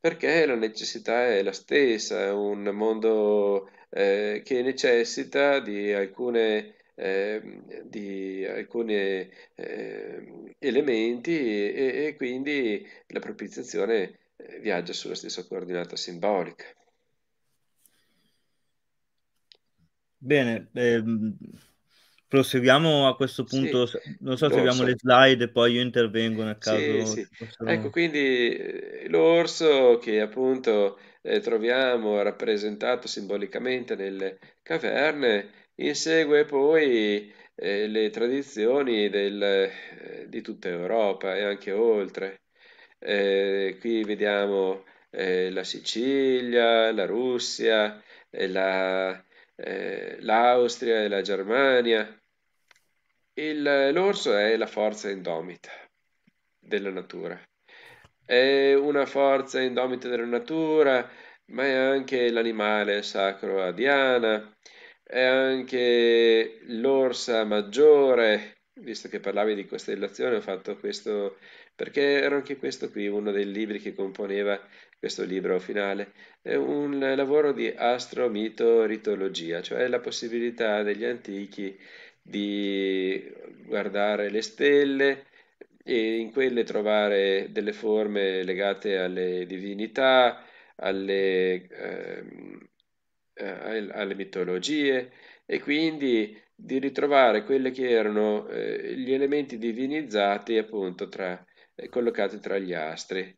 Perché la necessità è la stessa, è un mondo eh, che necessita di alcune eh, di alcuni eh, elementi e, e, quindi la propiziazione eh, viaggia sulla stessa coordinata simbolica. Bene, ehm, proseguiamo a questo punto. Sì, non so se abbiamo le slide e poi io intervengo nel caso. Sì, sì. Possiamo... Ecco, quindi eh, l'orso che appunto eh, troviamo rappresentato simbolicamente nelle caverne insegue poi eh, le tradizioni del, eh, di tutta Europa e anche oltre. Eh, qui vediamo la Sicilia, la Russia, la eh, l'Austria e la Germania. Il, l'orso è la forza indomita della natura. È una forza indomita della natura, ma è anche l'animale sacro a Diana, è anche l'orsa maggiore, visto che parlavi di costellazione, ho fatto questo perché era anche questo qui uno dei libri che componeva questo libro finale, è un lavoro di astro, mito, astromitoriologia, cioè la possibilità degli antichi di guardare le stelle e in quelle trovare delle forme legate alle divinità, alle, ehm, eh, alle mitologie e quindi di ritrovare quelli che erano eh, gli elementi divinizzati appunto tra, eh, collocati tra gli astri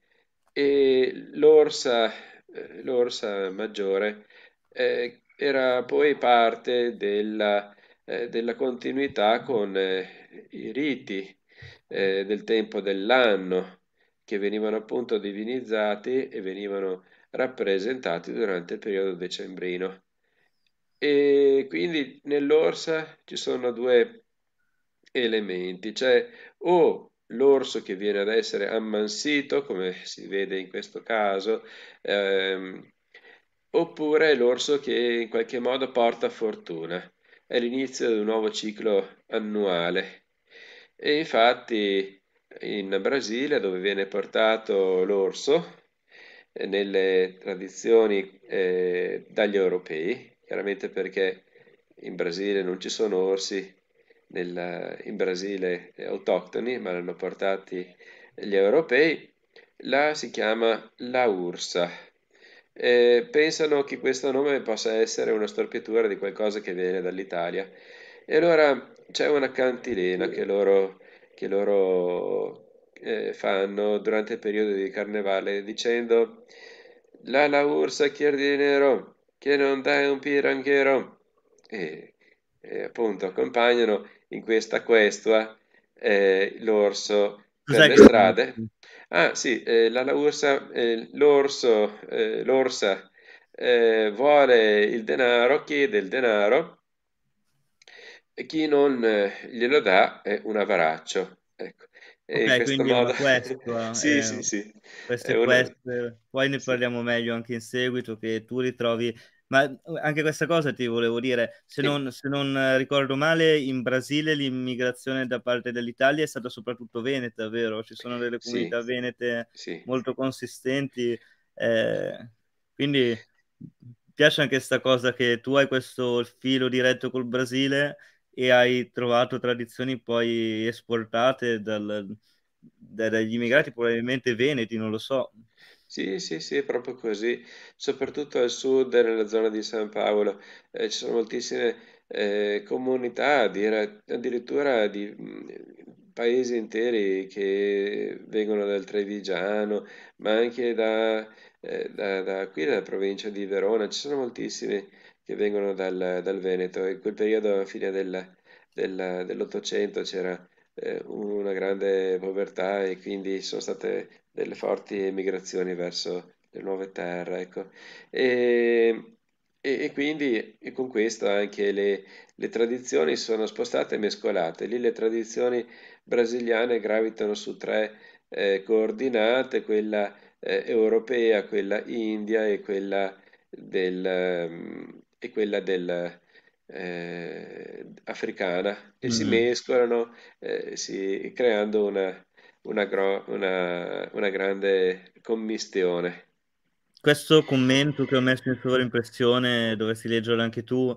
l'orsa, eh, l'orsa maggiore eh, era poi parte della, eh, della continuità con eh, i riti eh, del tempo dell'anno che venivano appunto divinizzati e venivano rappresentati durante il periodo decembrino. E quindi nell'orsa ci sono due elementi, cioè o l'orso che viene ad essere ammansito, come si vede in questo caso, ehm, oppure l'orso che in qualche modo porta fortuna. È l'inizio di un nuovo ciclo annuale. E infatti in Brasile, dove viene portato l'orso, eh, nelle tradizioni eh, dagli europei, chiaramente perché in Brasile non ci sono orsi nel, in Brasile eh, autoctoni, ma l'hanno portati gli europei, la si chiama la Ursa. Eh, pensano che questo nome possa essere una storpiatura di qualcosa che viene dall'Italia. E allora c'è una cantilena che loro, che loro eh, fanno durante il periodo di carnevale dicendo la la ursa chier di nero che non dai un piranghero e, e appunto accompagnano in questa questua eh, l'orso Cos'è per le strade. Ah sì, eh, la, la ursa, eh, l'orso, eh, l'orsa eh, vuole il denaro, chiede il denaro, e chi non eh, glielo dà è un avaraccio. Ecco. E ok, quindi modo... questo, [laughs] sì, è, sì, sì. Queste, una... queste, poi ne parliamo meglio anche in seguito, che tu ritrovi ma uh, anche questa cosa ti volevo dire, se, sì. non, se non, eh, ricordo male, in Brasile l'immigrazione da parte dell'Italia è stata soprattutto veneta, vero? Ci sono delle comunità sì. venete sì. molto consistenti, eh, quindi piace anche questa cosa che tu hai questo filo diretto col Brasile e hai trovato tradizioni poi esportate dal, dagli immigrati, probabilmente veneti, non lo so. Sì, sì, sì, proprio così. Soprattutto al sud, nella zona di San Paolo, eh, ci sono moltissime eh, comunità, dire- addirittura di mh, mm, paesi interi che vengono dal Trevigiano, ma anche da, eh, da- da qui, dalla provincia di Verona. Ci sono moltissimi che vengono dal, dal Veneto. In quel periodo, alla fine della- della- dell'Ottocento, c'era eh, una grande povertà e quindi sono state delle forti migrazioni verso le nuove terre, ecco. E, e, e quindi e con questo anche le, le tradizioni sono spostate e mescolate. Lì le tradizioni brasiliane gravitano su tre eh, coordinate, quella eh, europea, quella india e quella del, ehm, e quella del, eh, africana e mm. si mm-hmm. mescolano eh, si, creando una, una, gro- una, una grande commistione. Questo commento che ho messo in sovraimpressione, dovresti leggerlo anche tu,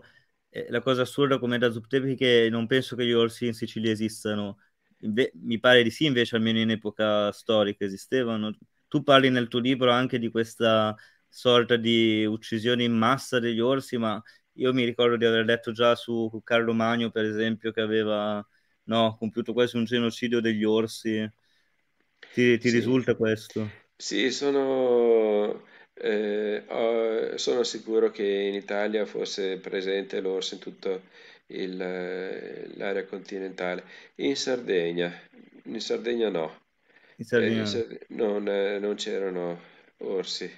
la cosa assurda come da è che non penso che gli orsi in Sicilia esistano. Inve- mi pare di sì, invece, almeno in epoca storica esistevano. Tu parli nel tuo libro anche di questa sorta di uccisione in massa degli orsi, ma io mi ricordo di aver letto già su Carlo Magno, per esempio, che aveva no, compiuto quasi un genocidio degli orsi ti, ti sì. risulta questo? Sì, sono, eh, ho, sono sicuro che in Italia fosse presente l'orso in tutta l'area continentale. In Sardegna, in Sardegna no. In Sardegna. Eh, in Sardegna non, non, c'erano orsi.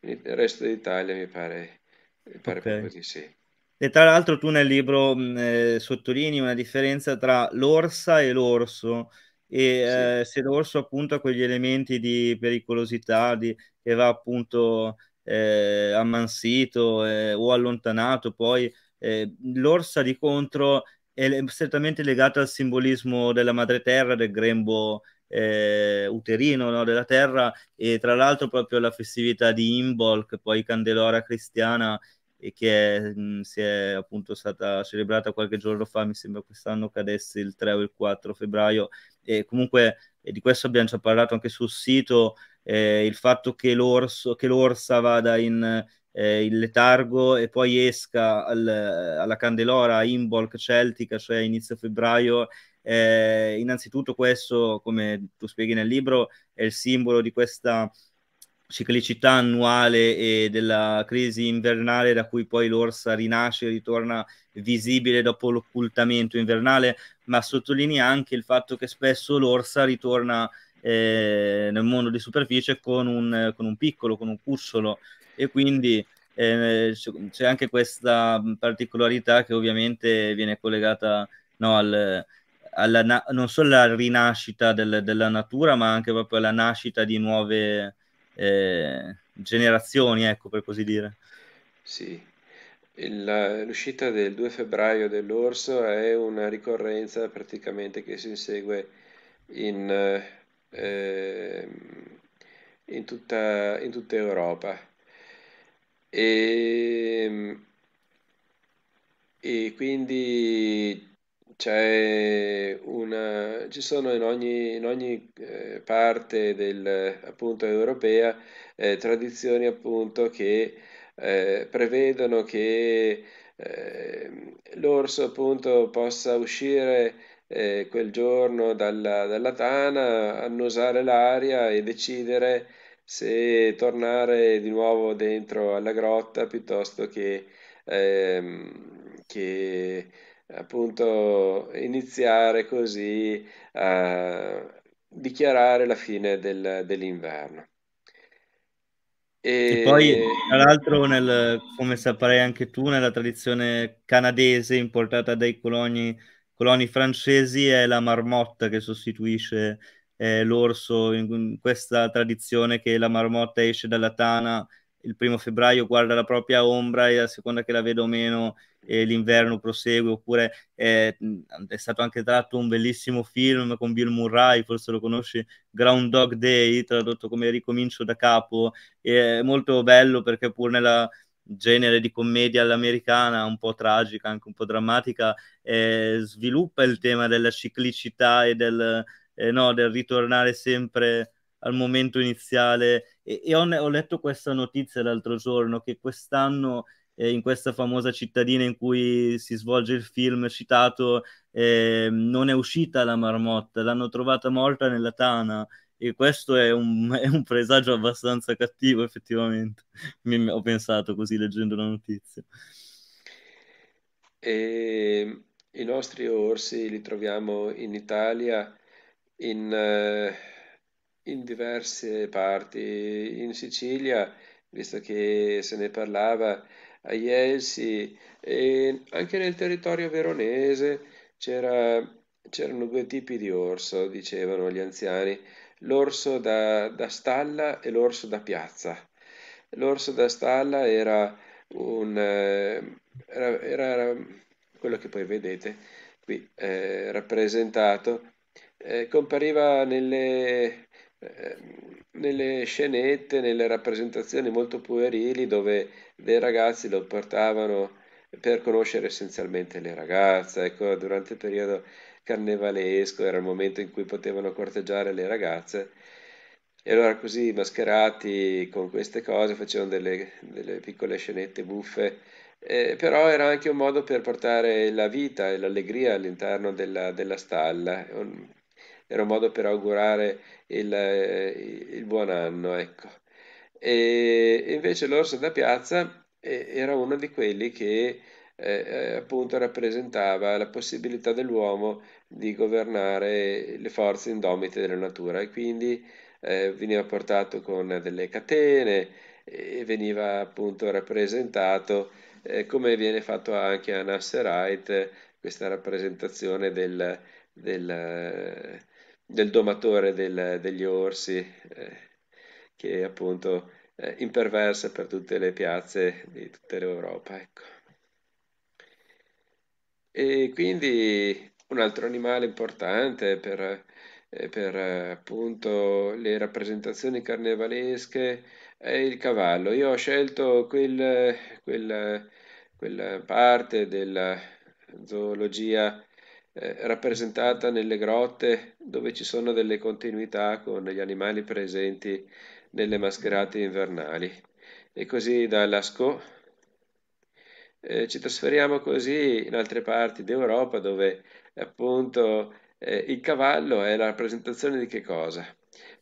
Nel resto d'Italia mi pare, mi pare okay. proprio di sì. E tra l'altro tu nel libro eh, sottolinei una differenza tra l'orsa e l'orso, e sì. eh, Dorso appunto ha quegli elementi di pericolosità di, che va appunto eh, ammansito eh, o allontanato, poi eh, l'orsa di contro è strettamente legata al simbolismo della madre terra del grembo eh, uterino no, della terra e tra l'altro proprio la festività di Imbolc, poi Candelora cristiana e che è, mh, mm, si è appunto stata celebrata qualche giorno fa, mi sembra quest'anno cadesse il 3 o il 4 febbraio e comunque e di questo abbiamo già parlato anche sul sito, eh, il fatto che, l'orso, che l'orsa vada in, eh, il letargo e poi esca al, alla Candelora in bulk celtica, cioè inizio febbraio. Eh, innanzitutto questo, come tu spieghi nel libro, è il simbolo di questa ciclicità annuale e della crisi invernale da cui poi l'orsa rinasce e ritorna visibile dopo l'occultamento invernale, ma sottolinea anche il fatto che spesso l'orsa ritorna eh, nel mondo di superficie con un, con un, piccolo, con un cucciolo e quindi eh, c'è anche questa particolarità che ovviamente viene collegata no, al, alla, non solo alla rinascita del, della natura ma anche proprio alla nascita di nuove eh, generazioni, ecco per così dire. Sì, il, l'uscita del 2 febbraio dell'orso è una ricorrenza praticamente che si insegue in, eh, in, tutta, in tutta Europa. E, e quindi c'è una, ci sono in ogni, in ogni eh, parte del, appunto, europea eh, tradizioni appunto, che eh, prevedono che eh, l'orso appunto, possa uscire eh, quel giorno dalla, dalla tana, annusare l'aria e decidere se tornare di nuovo dentro alla grotta piuttosto che, ehm, che appunto iniziare così a dichiarare la fine del, dell'inverno. E... poi, tra l'altro, come saprai anche tu, nella tradizione canadese importata dai coloni, coloni francesi è la marmotta che sostituisce eh, l'orso in questa tradizione che la marmotta esce dalla tana il primo febbraio guarda la propria ombra e a seconda che la vedo o meno eh, l'inverno prosegue, oppure eh, è stato anche tratto un bellissimo film con Bill Murray, forse lo conosci, Groundhog Day, tradotto come Ricomincio da capo, è molto bello perché pur nella genere di commedia all'americana, un po' tragica, anche un po' drammatica, eh, sviluppa il tema della ciclicità e del, eh, no, del ritornare sempre al momento iniziale. E, e ho, ho, letto questa notizia l'altro giorno che quest'anno eh, in questa famosa cittadina in cui si svolge il film citato eh, non è uscita la marmotta, l'hanno trovata morta nella tana. E questo è un, [laughs] è un presagio abbastanza cattivo, effettivamente. Mi, ho pensato così leggendo la notizia. E, I nostri orsi li troviamo in Italia, in, eh in diverse parti. In Sicilia, visto che se ne parlava a Ielsi e anche nel territorio veronese c'era, c'erano due tipi di orso, dicevano gli anziani, l'orso da, da stalla e l'orso da piazza. L'orso da stalla era un... Eh, era, era quello che poi vedete qui eh, rappresentato, eh, compariva nelle, Ehm, nelle scenette, nelle rappresentazioni molto puerili dove dei ragazzi lo portavano per conoscere essenzialmente le ragazze, ecco, durante il periodo carnevalesco era il momento in cui potevano corteggiare le ragazze e allora così mascherati con queste cose facevano delle, delle piccole scenette buffe, eh, però era anche un modo per portare la vita e l'allegria all'interno della, della stalla, un, era un modo per augurare il, eh, il buon anno, ecco. E invece l'orso da piazza eh, era uno di quelli che eh, eh, appunto rappresentava la possibilità dell'uomo di governare le forze indomite della natura e quindi eh, veniva portato con delle catene e veniva appunto rappresentato eh, come viene fatto anche a Nasser Nasserite questa rappresentazione del, del del domatore del, degli orsi, eh, che appunto eh, imperversa per tutte le piazze di tutta l'Europa. Ecco. E quindi un altro animale importante per, eh, per eh, appunto le rappresentazioni carnevalesche è il cavallo. Io ho scelto quel, quel, quella parte della zoologia eh, rappresentata nelle grotte dove ci sono delle continuità con gli animali presenti nelle mascherate invernali. E così da Lascaux eh, ci trasferiamo così in altre parti d'Europa dove appunto eh, il cavallo è la rappresentazione di che cosa?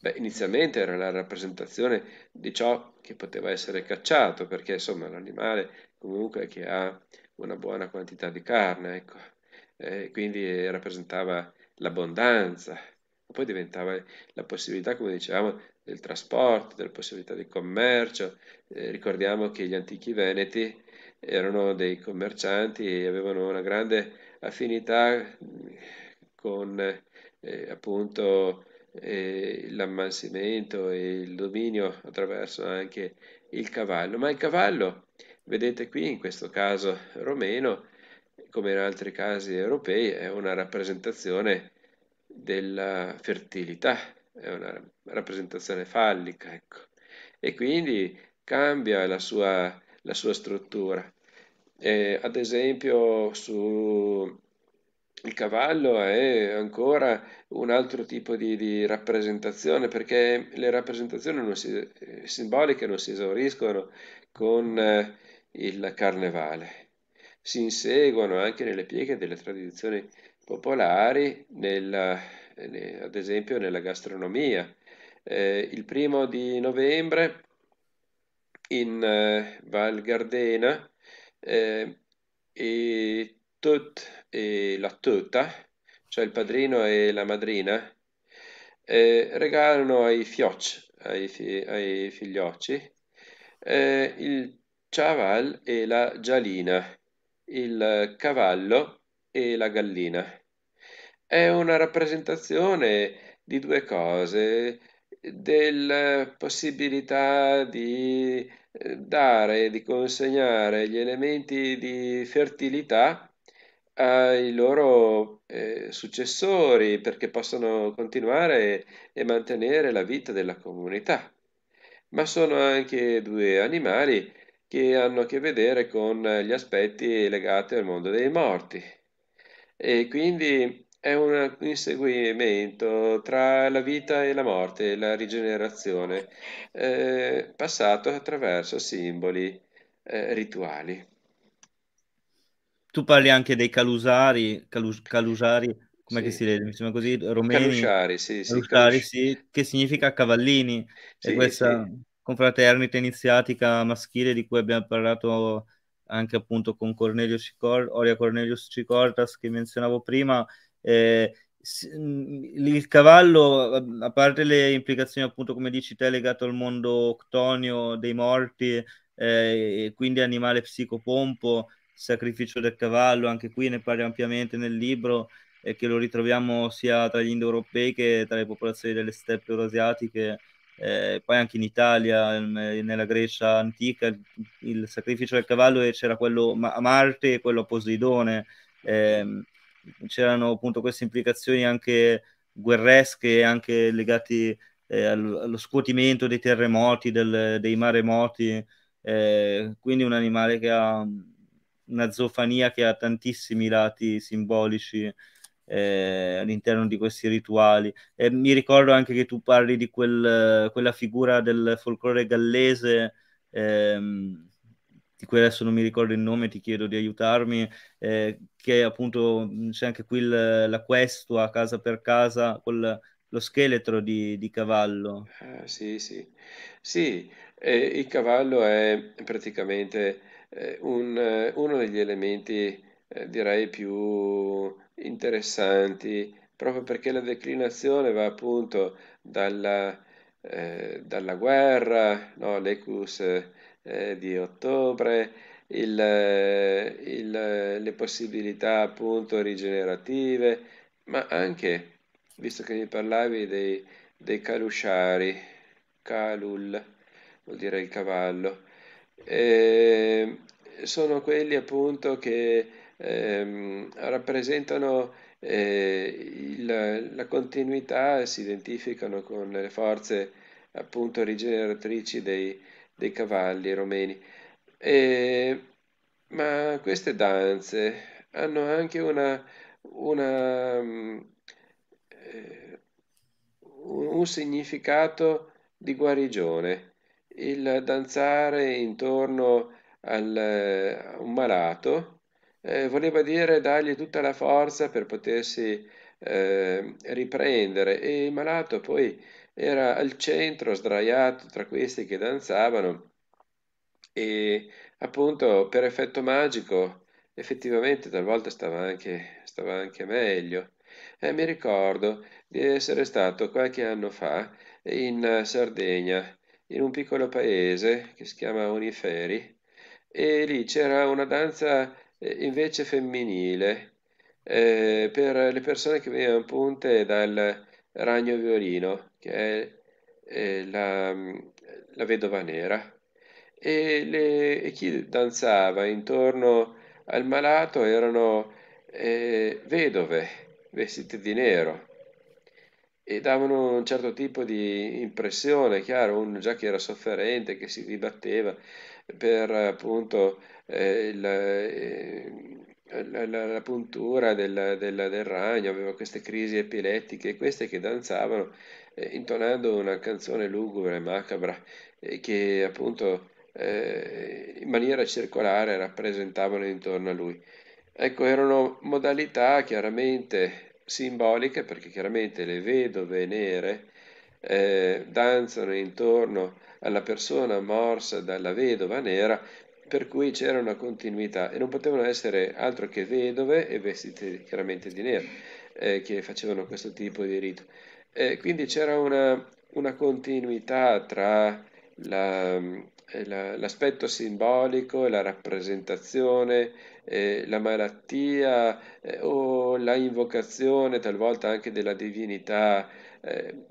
Beh, inizialmente era la rappresentazione di ciò che poteva essere cacciato, perché insomma l'animale comunque che ha una buona quantità di carne, ecco eh, quindi rappresentava l'abbondanza, poi diventava la possibilità, come dicevamo, del trasporto, della possibilità di commercio. Eh, ricordiamo che gli antichi veneti erano dei commercianti e avevano una grande affinità mm, con eh, appunto eh, l'ammansimento e il dominio attraverso anche il cavallo, ma il cavallo, vedete qui in questo caso romeno, come in altri casi europei, è una rappresentazione della fertilità, è una rappresentazione fallica, ecco. E quindi cambia la sua, la sua struttura. Eh, ad esempio, su il cavallo è ancora un altro tipo di, di rappresentazione perché le rappresentazioni non si, eh, simboliche non si esauriscono con eh, il carnevale si inseguono anche nelle pieghe delle tradizioni popolari, nella, ad esempio nella gastronomia. Eh, il primo di novembre in eh, Val Gardena eh, e, tut, e la tutta, cioè il padrino e la madrina, eh, regalano ai fiocci, ai, fi, ai figliocci, eh, il chaval e la gialina il cavallo e la gallina. È una rappresentazione di due cose, della possibilità di eh, dare, di consegnare gli elementi di fertilità ai loro eh, successori perché possano continuare e mantenere la vita della comunità. Ma sono anche due animali che hanno a che vedere con gli aspetti legati al mondo dei morti. E quindi è un inseguimento tra la vita e la morte, la rigenerazione, eh, passato attraverso simboli eh, rituali. Tu parli anche dei calusari, calus- calusari come sì. che si legge? Mi sembra così, romeni? Calusari, sì, sì, calusari, calusci- sì che significa cavallini. Sì, e questa... Sì confraternita iniziatica maschile di cui abbiamo parlato anche appunto con Cornelio Cicor- Oria Cornelius Cicortas che menzionavo prima. Eh, il cavallo, a parte le implicazioni appunto come dici te legato al mondo octonio dei morti, eh, quindi animale psicopompo, sacrificio del cavallo, anche qui ne parla ampiamente nel libro e eh, che lo ritroviamo sia tra gli indoeuropei che tra le popolazioni delle steppe euroasiatiche eh, poi anche in Italia, nella Grecia antica, il, il sacrificio del cavallo e c'era quello a Marte e quello a Poseidone, eh, c'erano appunto queste implicazioni anche guerresche, anche legate eh, allo scuotimento dei terremoti, del, dei maremoti, eh, quindi un animale che ha una zoofania che ha tantissimi lati simbolici eh, all'interno di questi rituali. E mi ricordo anche che tu parli di quel, quella figura del folklore gallese, ehm, di cui adesso non mi ricordo il nome, ti chiedo di aiutarmi, eh, che appunto c'è anche qui il, la questua casa per casa, col, lo scheletro di, di cavallo. Ah, sì, sì. Sì, eh, il cavallo è praticamente eh, un, uno degli elementi, eh, direi, più interessanti proprio perché la declinazione va appunto dalla, eh, dalla guerra, no? l'ecus eh, di ottobre, il, il, le possibilità appunto rigenerative, ma anche, visto che mi parlavi dei, dei calusciari, calul vuol dire il cavallo, eh, sono quelli appunto che ehm, rappresentano eh, il, la continuità e si identificano con le forze appunto rigeneratrici dei, dei cavalli romeni. E, ma queste danze hanno anche una, una, eh, un significato di guarigione. Il danzare intorno al, a un malato eh, voleva dire dargli tutta la forza per potersi eh, riprendere e il malato poi era al centro sdraiato tra questi che danzavano e appunto per effetto magico effettivamente talvolta stava anche, stava anche meglio. Eh, mi ricordo di essere stato qualche anno fa in Sardegna, in un piccolo paese che si chiama Oniferi, e lì c'era una danza invece femminile eh, per le persone che venivano punte dal ragno violino, che è eh, la, la, vedova nera, e, le, e, chi danzava intorno al malato erano eh, vedove vestite di nero e davano un certo tipo di impressione, chiaro, uno già che era sofferente, che si dibatteva per appunto eh, eh, la, la, la, puntura del, del, del, ragno, aveva queste crisi epilettiche, queste che danzavano eh, intonando una canzone lugubre, macabra, che appunto in maniera circolare rappresentavano intorno a lui. Ecco, erano modalità chiaramente simboliche, perché chiaramente le vedove nere eh, danzano intorno alla persona morsa dalla vedova nera per cui c'era una continuità e non potevano essere altro che vedove e vestite chiaramente di nero eh, che facevano questo tipo di rito. Eh, quindi c'era una, una continuità tra la, eh, la, l'aspetto simbolico, la rappresentazione, eh, la malattia eh, o la invocazione talvolta anche della divinità eh,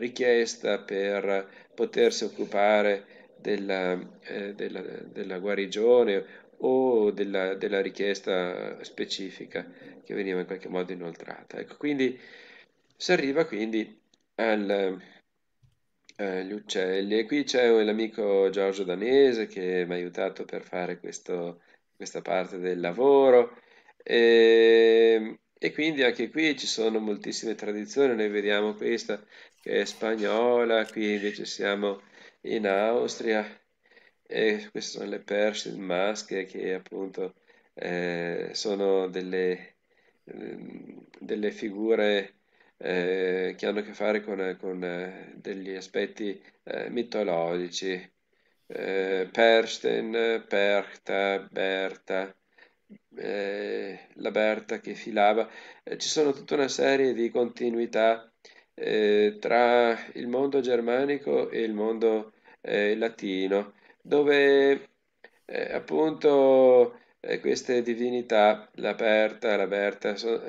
richiesta per potersi occupare della, eh, della, della guarigione o della, della, richiesta specifica che veniva in qualche modo inoltrata. Ecco, quindi si arriva quindi al, agli uccelli e qui c'è l'amico Giorgio Danese che mi ha aiutato per fare questo, questa parte del lavoro e, ehm, e quindi anche qui ci sono moltissime tradizioni, noi vediamo questa che è spagnola, qui invece siamo in Austria e queste sono le Persian Masche che appunto eh, sono delle, ehm, delle figure eh, che hanno a che fare con, con eh, degli aspetti eh, mitologici. Eh, Persten, Perta, Berta, eh, la Berta che filava, ci sono tutta una serie di continuità tra il mondo germanico e il mondo eh, latino, dove eh, appunto eh, queste divinità, la Berta, la Berta, so,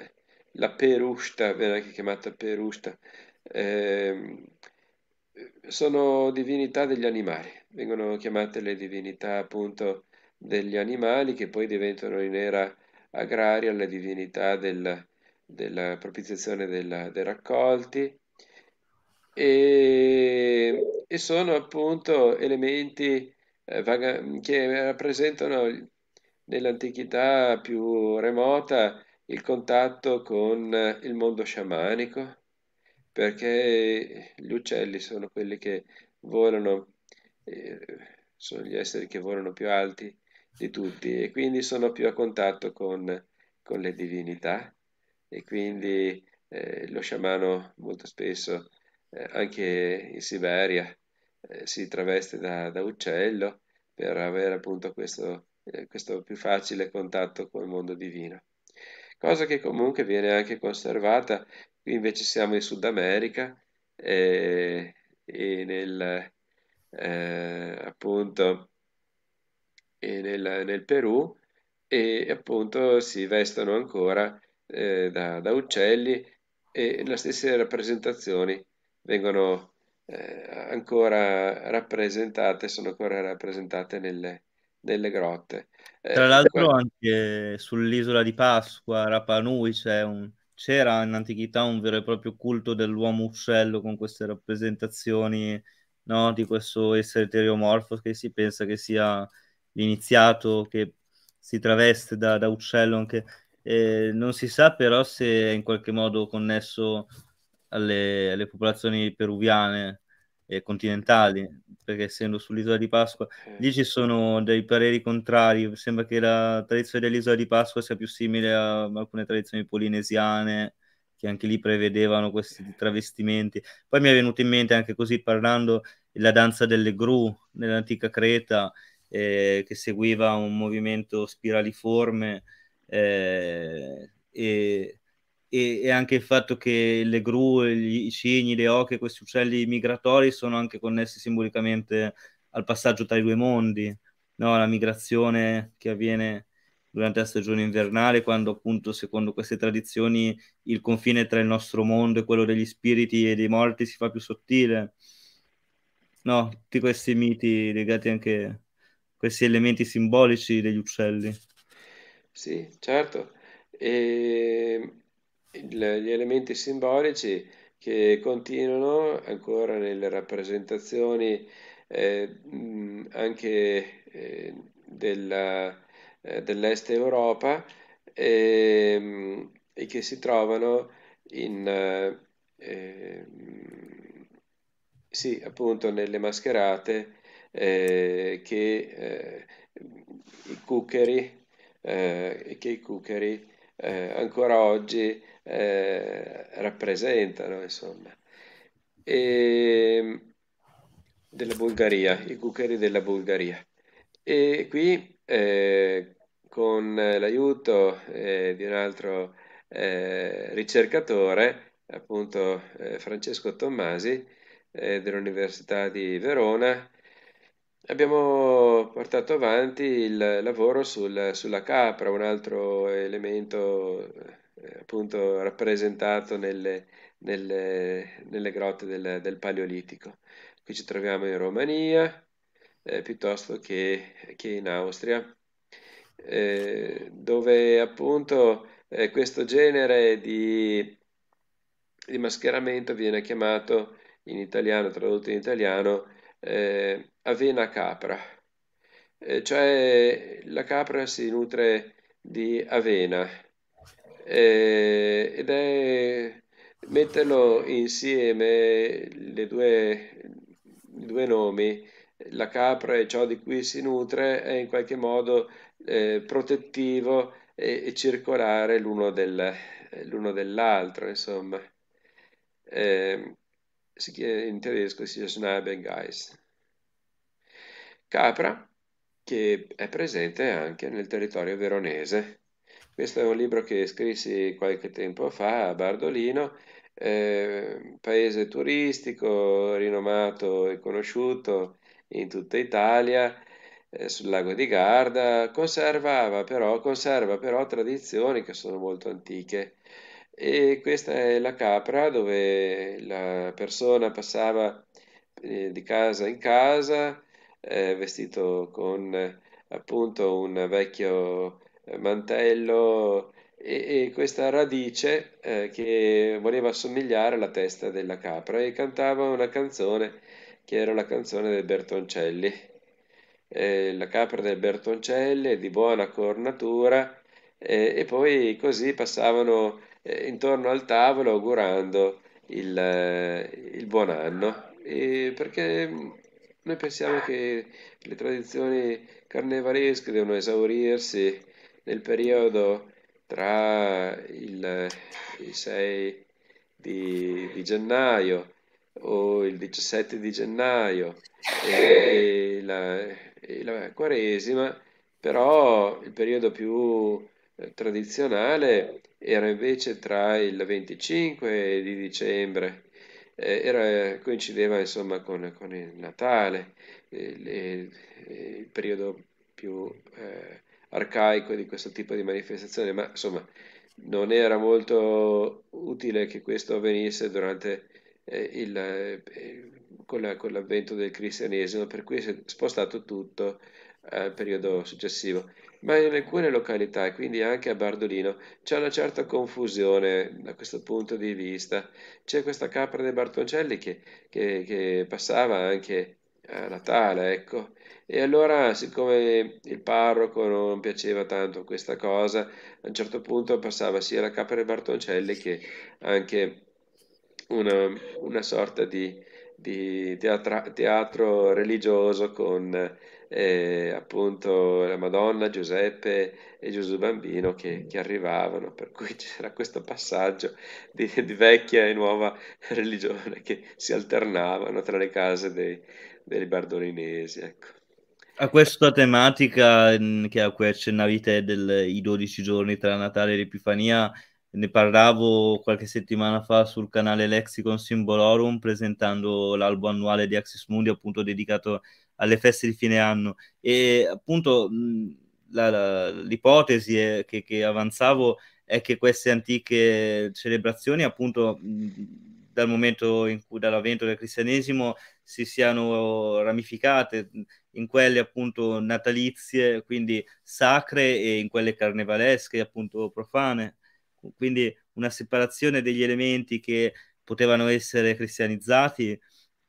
la Perusta, viene anche chiamata Perusta, ehm, sono divinità degli animali, vengono chiamate le divinità appunto degli animali che poi diventano in era agraria le divinità del, della propiziazione della, dei raccolti, e, sono appunto elementi eh, che rappresentano nell'antichità più remota il contatto con eh, il mondo sciamanico, perché gli uccelli sono quelli che volano, sono gli esseri che volano più alti di tutti e quindi sono più a contatto con, con le divinità e quindi eh, lo sciamano molto spesso eh, anche in Siberia eh, si traveste da, da, uccello per avere appunto questo, eh, questo più facile contatto col mondo divino. Cosa che comunque viene anche conservata, qui invece siamo in Sud America e nel, appunto, e nel, nel Perù e appunto si vestono ancora eh, da, da, uccelli e le stesse rappresentazioni vengono eh, ancora rappresentate, sono ancora rappresentate nelle, nelle grotte. Eh, Tra l'altro qua... anche sull'isola di Pasqua, Rapa Nui, un... c'era in antichità un vero e proprio culto dell'uomo uccello con queste rappresentazioni no, di questo essere teriomorfo che si pensa che sia l'iniziato che si traveste da, da uccello anche... Eh, non si sa però se è in qualche modo connesso alle, alle popolazioni peruviane e continentali, perché essendo sull'isola di Pasqua, lì ci sono dei pareri contrari, sembra che la tradizione dell'isola di Pasqua sia più simile a alcune tradizioni polinesiane, che anche lì prevedevano questi travestimenti. Poi mi è venuto in mente anche così parlando la danza delle gru nell'antica Creta, eh, che seguiva un movimento spiraliforme eh, e e, e, anche il fatto che le gru, gli, i cigni, le oche, questi uccelli migratori sono anche connessi simbolicamente al passaggio tra i due mondi, no? la migrazione che avviene durante la stagione invernale, quando appunto secondo queste tradizioni il confine tra il nostro mondo e quello degli spiriti e dei morti si fa più sottile. No, tutti questi miti legati anche a questi elementi simbolici degli uccelli. Sì, certo. E ehm, gli elementi simbolici che continuano ancora nelle rappresentazioni eh, anche eh, della- eh, dell'Est Europa ehm, e che si trovano in, eh, sì, appunto nelle mascherate eh, che eh, i cuccheri, eh, che i cuccheri eh, ancora oggi eh, rappresentano, insomma. E, ehm, della Bulgaria, i cucchieri della Bulgaria. E qui, eh, con l'aiuto eh, di un altro eh, ricercatore, appunto eh, Francesco Tommasi, dell'Università di Verona, Abbiamo portato avanti il lavoro sul- sulla capra, un altro elemento eh, appunto rappresentato nelle, nelle- nelle grotte del, del Paleolitico. Qui ci troviamo in Romania, eh, piuttosto che, che in Austria, eh, dove appunto eh, questo genere di, di mascheramento viene chiamato in italiano, tradotto in italiano, eh, avena capra, eh, cioè la capra si nutre di avena eh, ed è metterlo insieme le due, i due nomi, la capra e ciò di cui si nutre, è in qualche modo eh, protettivo e, e circolare l'uno, del, l'uno dell'altro, insomma. Eh, in tedesco si dice Schnabengeist. Capra, che è presente anche nel territorio veronese. Questo è un libro che scrissi qualche tempo fa a Bardolino, eh, paese turistico rinomato e conosciuto in tutta Italia, eh, sul lago di Garda, conservava però, conserva però tradizioni che sono molto antiche. E questa è la capra dove la persona passava eh, di casa in casa, eh, vestito con eh, appunto un vecchio eh, mantello e, e questa radice che voleva assomigliare alla testa della capra e cantava una canzone che era la canzone del Bertoncelli. la capra del Bertoncelli di buona cornatura e poi così passavano intorno al tavolo augurando il, il buon anno e perché noi pensiamo che le tradizioni carnevalesche devono esaurirsi nel periodo tra il, il 6 di, di, gennaio o il 17 di gennaio e, e, la, e la quaresima, però il periodo più eh, tradizionale era invece tra il 25 di dicembre eh, era, coincideva insomma con, con il Natale, il, il, il periodo più eh, arcaico di questo tipo di manifestazione, ma insomma non era molto utile che questo avvenisse durante eh, il, eh, con, la, con, l'avvento del cristianesimo, per cui si è spostato tutto al periodo successivo ma in alcune località, e quindi anche a Bardolino, c'è una certa confusione da questo punto di vista. C'è questa capra dei Bartoncelli che, che, che passava anche a Natale, ecco. E allora, siccome il parroco non piaceva tanto questa cosa, a un certo punto passava sia la capra dei Bartoncelli che anche una, una sorta di, di teatra, teatro religioso con eh, appunto la Madonna, Giuseppe e Gesù Bambino che, mm. che arrivavano, per cui [laughs] c'era questo passaggio di, di, vecchia e nuova religione che si alternavano tra le case dei, dei bardolinesi. Ecco. A questa tematica mm, che a cui accennavi te dei 12 giorni tra Natale e l'Epifania, ne parlavo qualche settimana fa sul canale Lexicon Symbolorum presentando l'albo annuale di Axis Mundi appunto dedicato a alle feste di fine anno. E appunto la, la, l'ipotesi è, che, che, avanzavo è che queste antiche celebrazioni, appunto, dal momento in cui dall'avvento del cristianesimo si siano ramificate in quelle appunto natalizie, quindi sacre, e in quelle carnevalesche, appunto profane. Quindi una separazione degli elementi che potevano essere cristianizzati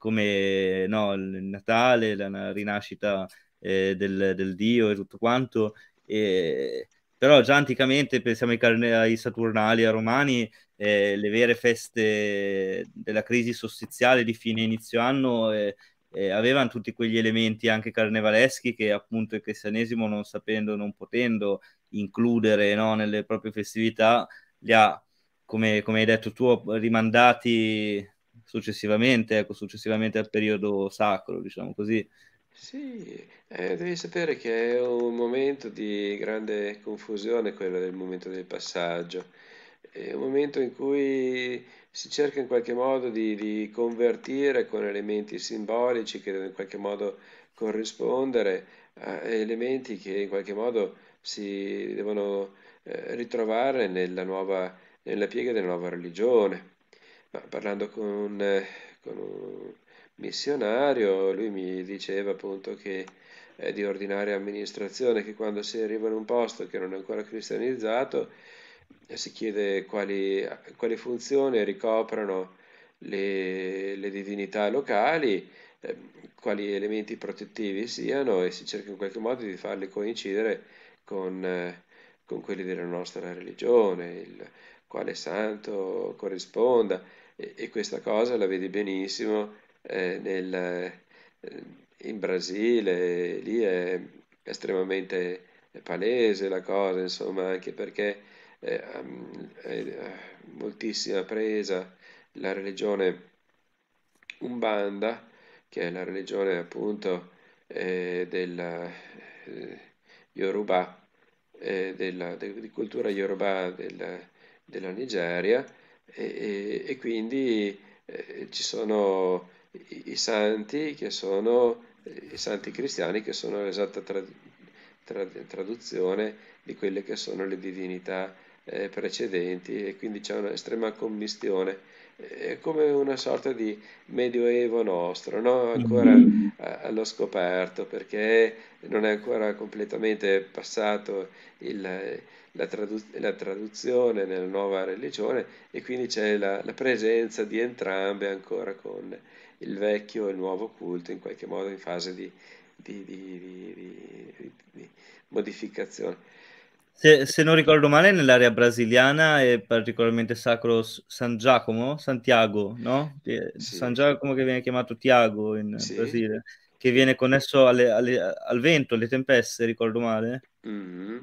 come no, il Natale, la rinascita eh, del, del, Dio e tutto quanto. E, però già anticamente pensiamo ai, carne, ai Saturnali, ai Romani, eh, le vere feste della crisi sostiziale di fine inizio anno eh, eh, avevano tutti quegli elementi anche carnevaleschi che appunto il cristianesimo non sapendo, non potendo includere no, nelle proprie festività, li ha, come, come hai detto tu, rimandati successivamente, ecco, successivamente al periodo sacro, diciamo così. Sì, eh, devi sapere che è un momento di grande confusione quello del momento del passaggio, è un momento in cui si cerca in qualche modo di, di convertire con elementi simbolici che devono in qualche modo corrispondere a elementi che in qualche modo si devono eh, ritrovare nella, nuova, nella piega della nuova religione parlando con, eh, con un missionario, lui mi diceva appunto che è di ordinaria amministrazione, che quando si arriva in un posto che non è ancora cristianizzato, si chiede quali, quali funzioni ricoprano le, le divinità locali, eh, quali elementi protettivi siano e si cerca in qualche modo di farli coincidere con, eh, con quelli della nostra religione, il quale santo corrisponda e, e questa cosa la vedi benissimo eh, nel, eh, in Brasile, lì è estremamente palese la cosa, insomma, anche perché eh, è eh, moltissima presa la religione Umbanda, che è la religione appunto eh, della eh, Yoruba, eh, della, de, di cultura Yoruba della, della Nigeria, e, e quindi eh, ci sono i, i, santi che sono i santi cristiani che sono l'esatta tra, tra, traduzione di quelle che sono le divinità eh, precedenti e quindi c'è un'estrema commistione è eh, come una sorta di medioevo nostro, no? ancora mhm. allo scoperto, perché non è ancora completamente passato il, la, tradu- la traduzione nella nuova religione e quindi c'è la, la presenza di entrambe ancora con il vecchio e il nuovo culto in qualche modo in fase di, di, di, di modificazione. Se, se, non ricordo male, nell'area brasiliana è particolarmente sacro San Giacomo, Santiago, no? Sì. San Giacomo che viene chiamato Tiago in sì. Brasile, che viene connesso alle, alle, al vento, alle tempeste, ricordo male. Mm-hmm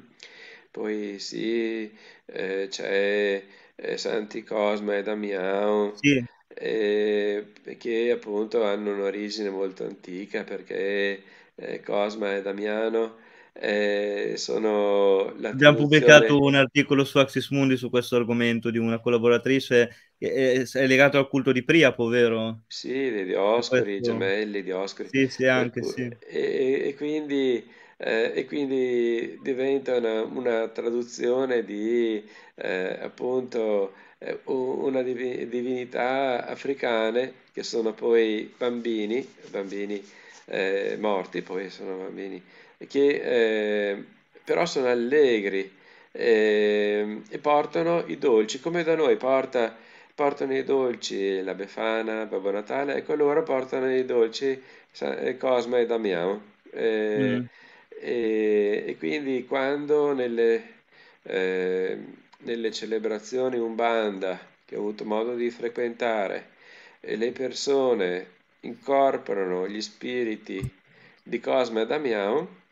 poi sì, eh, c'è eh, Santi Cosma e Damiano, Sì. eh, che appunto hanno un'origine molto antica perché eh, Cosma e Damiano eh, sono la Abbiamo pubblicato traduzione un articolo su Axis Mundi su questo argomento di una collaboratrice che è, legato al culto di Priapo, vero? Sì, dei Dioscuri, i Questo- gemelli Sì, sì, anche ecco, sì. e quindi eh, e quindi diventa una, una traduzione di eh, appunto eh, una divinità africane che sono poi bambini, bambini eh, morti, poi sono bambini, che eh, però sono allegri ehm, e portano i dolci, come da noi porta portano i dolci la Befana, Babbo Natale, ecco loro portano i dolci Cosma e Damiano. Eh, mm. E, e quindi quando nelle, eh, nelle celebrazioni Umbanda che ho avuto modo di frequentare e le persone incorporano gli spiriti di Cosma e Damiano,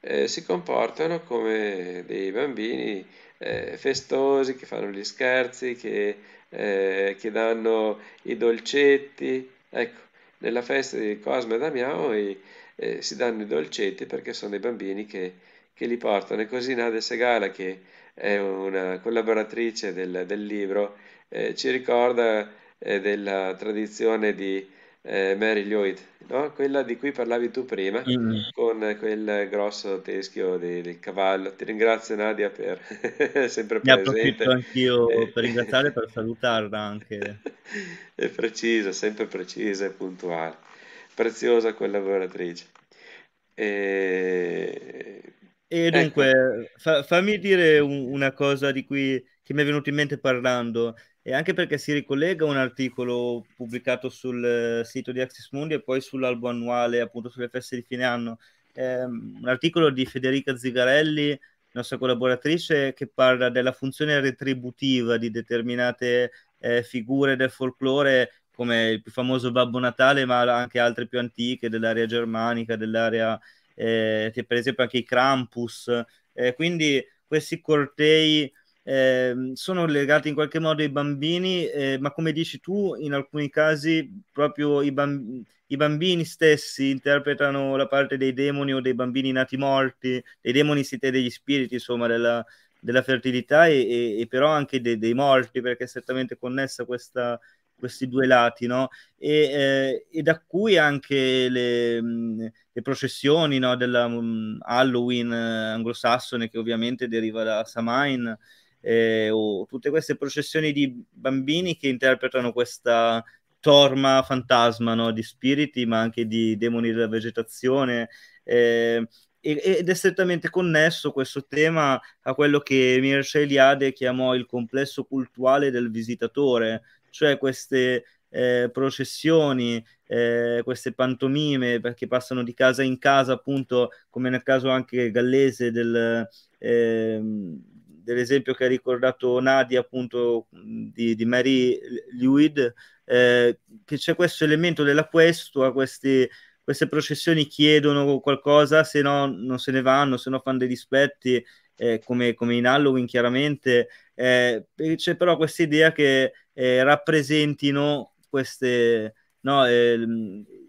eh, si comportano come dei bambini eh, festosi che fanno gli scherzi, che, eh, che, danno i dolcetti. Ecco, nella festa di Cosma e Damiano i, eh, si danno i dolcetti perché sono i bambini che, che li portano. E così Nadia Segala, che è una collaboratrice del, del libro, eh, ci ricorda eh, della tradizione di eh, Mary Lloyd, no? quella di cui parlavi tu prima, mm. con quel grosso teschio di, del cavallo. Ti ringrazio Nadia per [laughs] sempre Mi presente. Mi anch'io [laughs] per ringraziare e per salutarla anche. è precisa, sempre precisa e puntuale preziosa collaboratrice. E, e dunque, ecco. fa, fammi dire un, una cosa di cui che mi è venuto in mente parlando, e anche perché si ricollega un articolo pubblicato sul eh, sito di Axis Mundi e poi sull'albo annuale, appunto sulle feste di fine anno. Eh, un articolo di Federica Zigarelli, nostra collaboratrice, che parla della funzione retributiva di determinate eh, figure del folklore come il più famoso Babbo Natale, ma anche altre più antiche dell'area germanica, dell'area eh, che per esempio anche i Krampus. Eh, quindi questi cortei eh, sono legati in qualche modo ai bambini, eh, ma come dici tu, in alcuni casi proprio i, bamb- i, bambini stessi interpretano la parte dei demoni o dei bambini nati morti, dei demoni siete degli spiriti, insomma, della, della fertilità e, e, e, però anche de- dei morti, perché è strettamente connessa questa questi due lati, no? E, eh, e da cui anche le, le processioni no, della Halloween eh, anglosassone, che ovviamente deriva da Samhain, eh, o tutte queste processioni di bambini che interpretano questa torma fantasma no, di spiriti, ma anche di demoni della vegetazione. Eh, ed è strettamente connesso questo tema a quello che Mircea Eliade chiamò il complesso cultuale del visitatore, cioè queste eh, processioni, eh, queste pantomime, perché passano di casa in casa, appunto, come nel caso anche gallese del, eh, dell'esempio che ha ricordato Nadia, appunto, di, di Mary Lewid, eh, che c'è questo elemento della questua, questi queste processioni chiedono qualcosa, se no non se ne vanno, se no fanno dei dispetti, eh, come, come, in Halloween chiaramente, eh, c'è però questa idea che eh, rappresentino queste no, eh,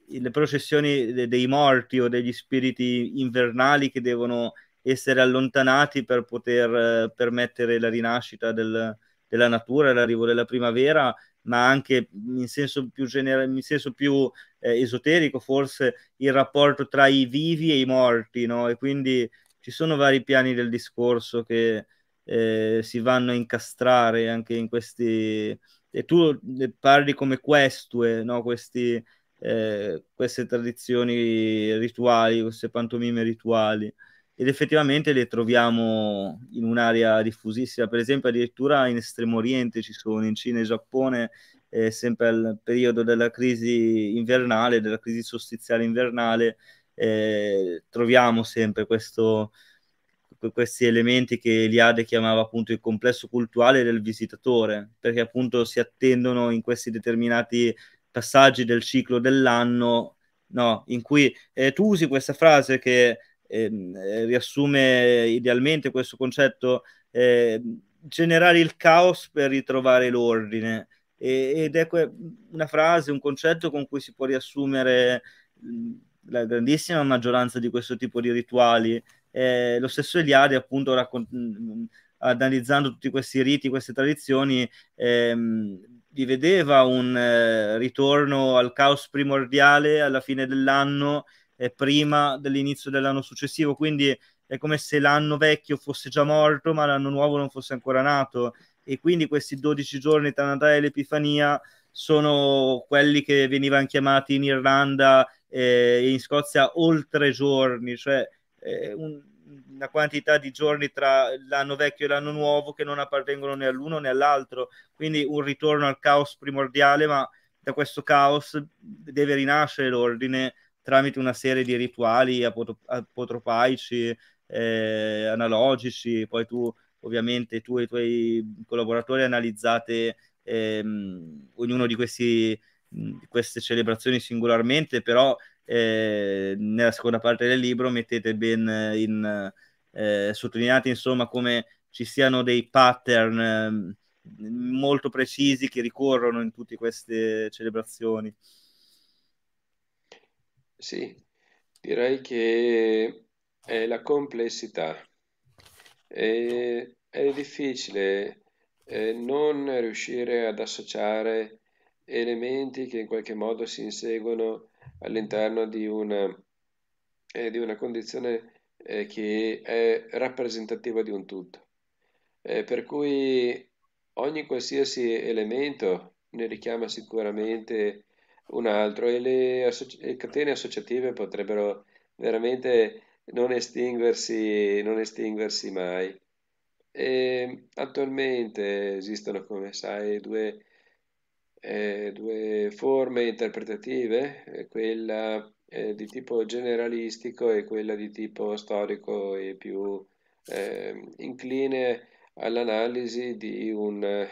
le processioni de- dei morti o degli spiriti invernali che devono essere allontanati per poter eh, permettere la rinascita del, della natura, l'arrivo della primavera, ma anche in senso più, genera- in senso più eh, esoterico forse il rapporto tra i vivi e i morti, no? e quindi ci sono vari piani del discorso che eh, si vanno a incastrare anche in questi... E tu eh, parli come questue, no? questi, eh, queste tradizioni rituali, queste pantomime rituali. Ed effettivamente le troviamo in un'area diffusissima, per esempio addirittura in Estremo Oriente ci sono, in Cina e Giappone, eh, sempre al periodo della crisi invernale, della crisi sostiziale invernale, eh, troviamo sempre questo, questi elementi che Eliade chiamava appunto il complesso culturale del visitatore, perché appunto si attendono in questi determinati passaggi del ciclo dell'anno, no, in cui eh, tu usi questa frase che ehm, eh, riassume idealmente questo concetto, eh, generare il caos per ritrovare l'ordine. ed è una frase, un concetto con cui si può riassumere la grandissima maggioranza di questo tipo di rituali eh, lo stesso Eliade, appunto, raccon- mm, mm, analizzando tutti questi riti, queste tradizioni, ehm, li vedeva un eh, ritorno al caos primordiale alla fine dell'anno, eh, prima dell'inizio dell'anno successivo. Quindi è come se l'anno vecchio fosse già morto, ma l'anno nuovo non fosse ancora nato. E quindi questi 12 giorni tra Natale e l'Epifania sono quelli che venivano chiamati in Irlanda eh, e eh, in Scozia oltre giorni, cioè eh, un, una quantità di giorni tra l'anno vecchio e l'anno nuovo che non appartengono né all'uno né all'altro, quindi un ritorno al caos primordiale, ma da questo caos deve rinascere l'ordine tramite una serie di rituali apotropaici, eh, analogici, poi tu ovviamente tu e i tuoi collaboratori analizzate ehm, ognuno di questi, mh, queste celebrazioni singolarmente, però eh, nella seconda parte del libro mettete ben in, eh, sottolineate insomma come ci siano dei pattern eh, molto precisi che ricorrono in tutte queste celebrazioni. Sì, direi che è la complessità. È, è difficile eh, non riuscire ad associare elementi che in qualche modo si inseguono all'interno di una, eh, di una condizione eh, che è rappresentativa di un tutto. Eh, per cui ogni qualsiasi elemento ne richiama sicuramente un altro e le, associ- le catene associative potrebbero veramente non estinguersi, non estinguersi mai. E ehm, attualmente esistono, come sai, due eh, due forme interpretative, eh, quella eh, di tipo generalistico e quella di tipo storico e più eh, incline all'analisi di, eh,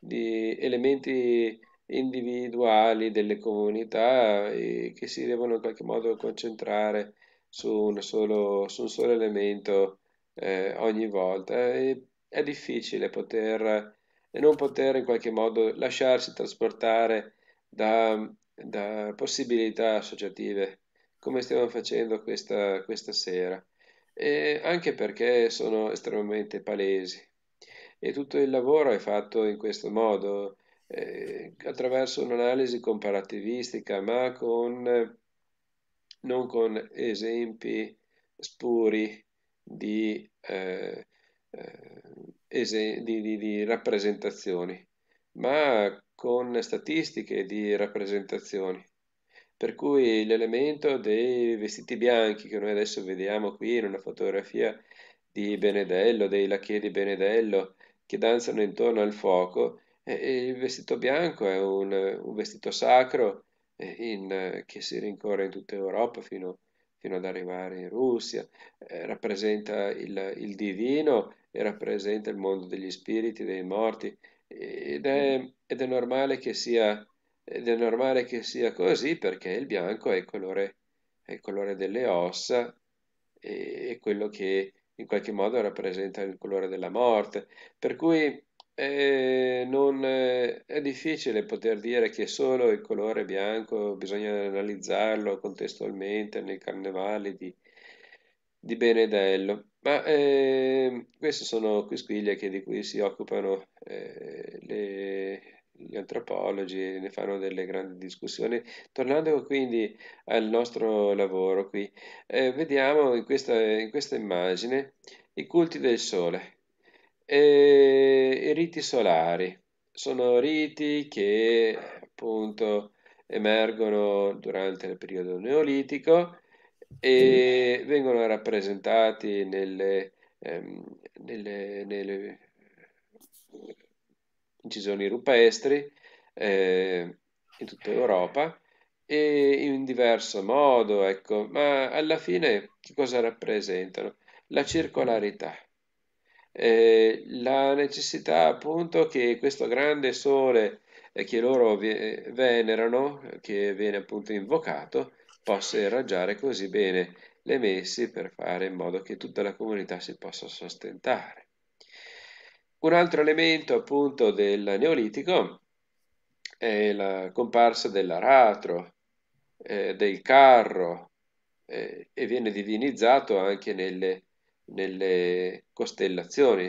di, elementi individuali delle comunità che si devono in qualche modo concentrare su un solo, su un solo elemento ogni volta. E è difficile poter e non poter in qualche modo lasciarsi trasportare da, da possibilità associative come stiamo facendo questa, questa sera, e anche perché sono estremamente palesi. E tutto il lavoro è fatto in questo modo, eh, attraverso un'analisi comparativistica, ma con, non con esempi spuri di eh, eh, ese, di, di, di rappresentazioni, ma con statistiche di rappresentazioni. Per cui l'elemento dei vestiti bianchi che noi adesso vediamo qui in una fotografia di Benedello, dei lacchie di Benedello che danzano intorno al fuoco, eh, il vestito bianco è un, un vestito sacro eh, in, che si rincorre in tutta Europa fino, fino ad arrivare in Russia, eh, rappresenta il, il divino rappresenta il mondo degli spiriti, dei morti, ed è, mm. ed è, normale, che sia, ed è normale che sia così perché il bianco è il colore, è il colore delle ossa e, e quello che in qualche modo rappresenta il colore della morte, per cui eh, non, eh, è difficile poter dire che solo il colore bianco bisogna analizzarlo contestualmente nei carnevali di, di Benedello. Ma eh, queste sono quisquiglie che, di cui si occupano eh, le, gli antropologi ne fanno delle grandi discussioni. Tornando quindi al nostro lavoro qui, eh, vediamo in questa, in questa, immagine i culti del sole, e eh, i riti solari. Sono riti che appunto emergono durante il periodo neolitico e vengono rappresentati nelle, ehm, nelle, nelle incisioni rupestri eh, in tutta Europa e in diverso modo, ecco, ma alla fine che cosa rappresentano? La circolarità, eh, la necessità appunto che questo grande sole eh, che loro venerano, che viene appunto invocato, possa irraggiare così bene le messi per fare in modo che tutta la comunità si possa sostentare. Un altro elemento appunto del Neolitico è la comparsa dell'aratro, eh, del carro eh, e viene divinizzato anche nelle, nelle costellazioni,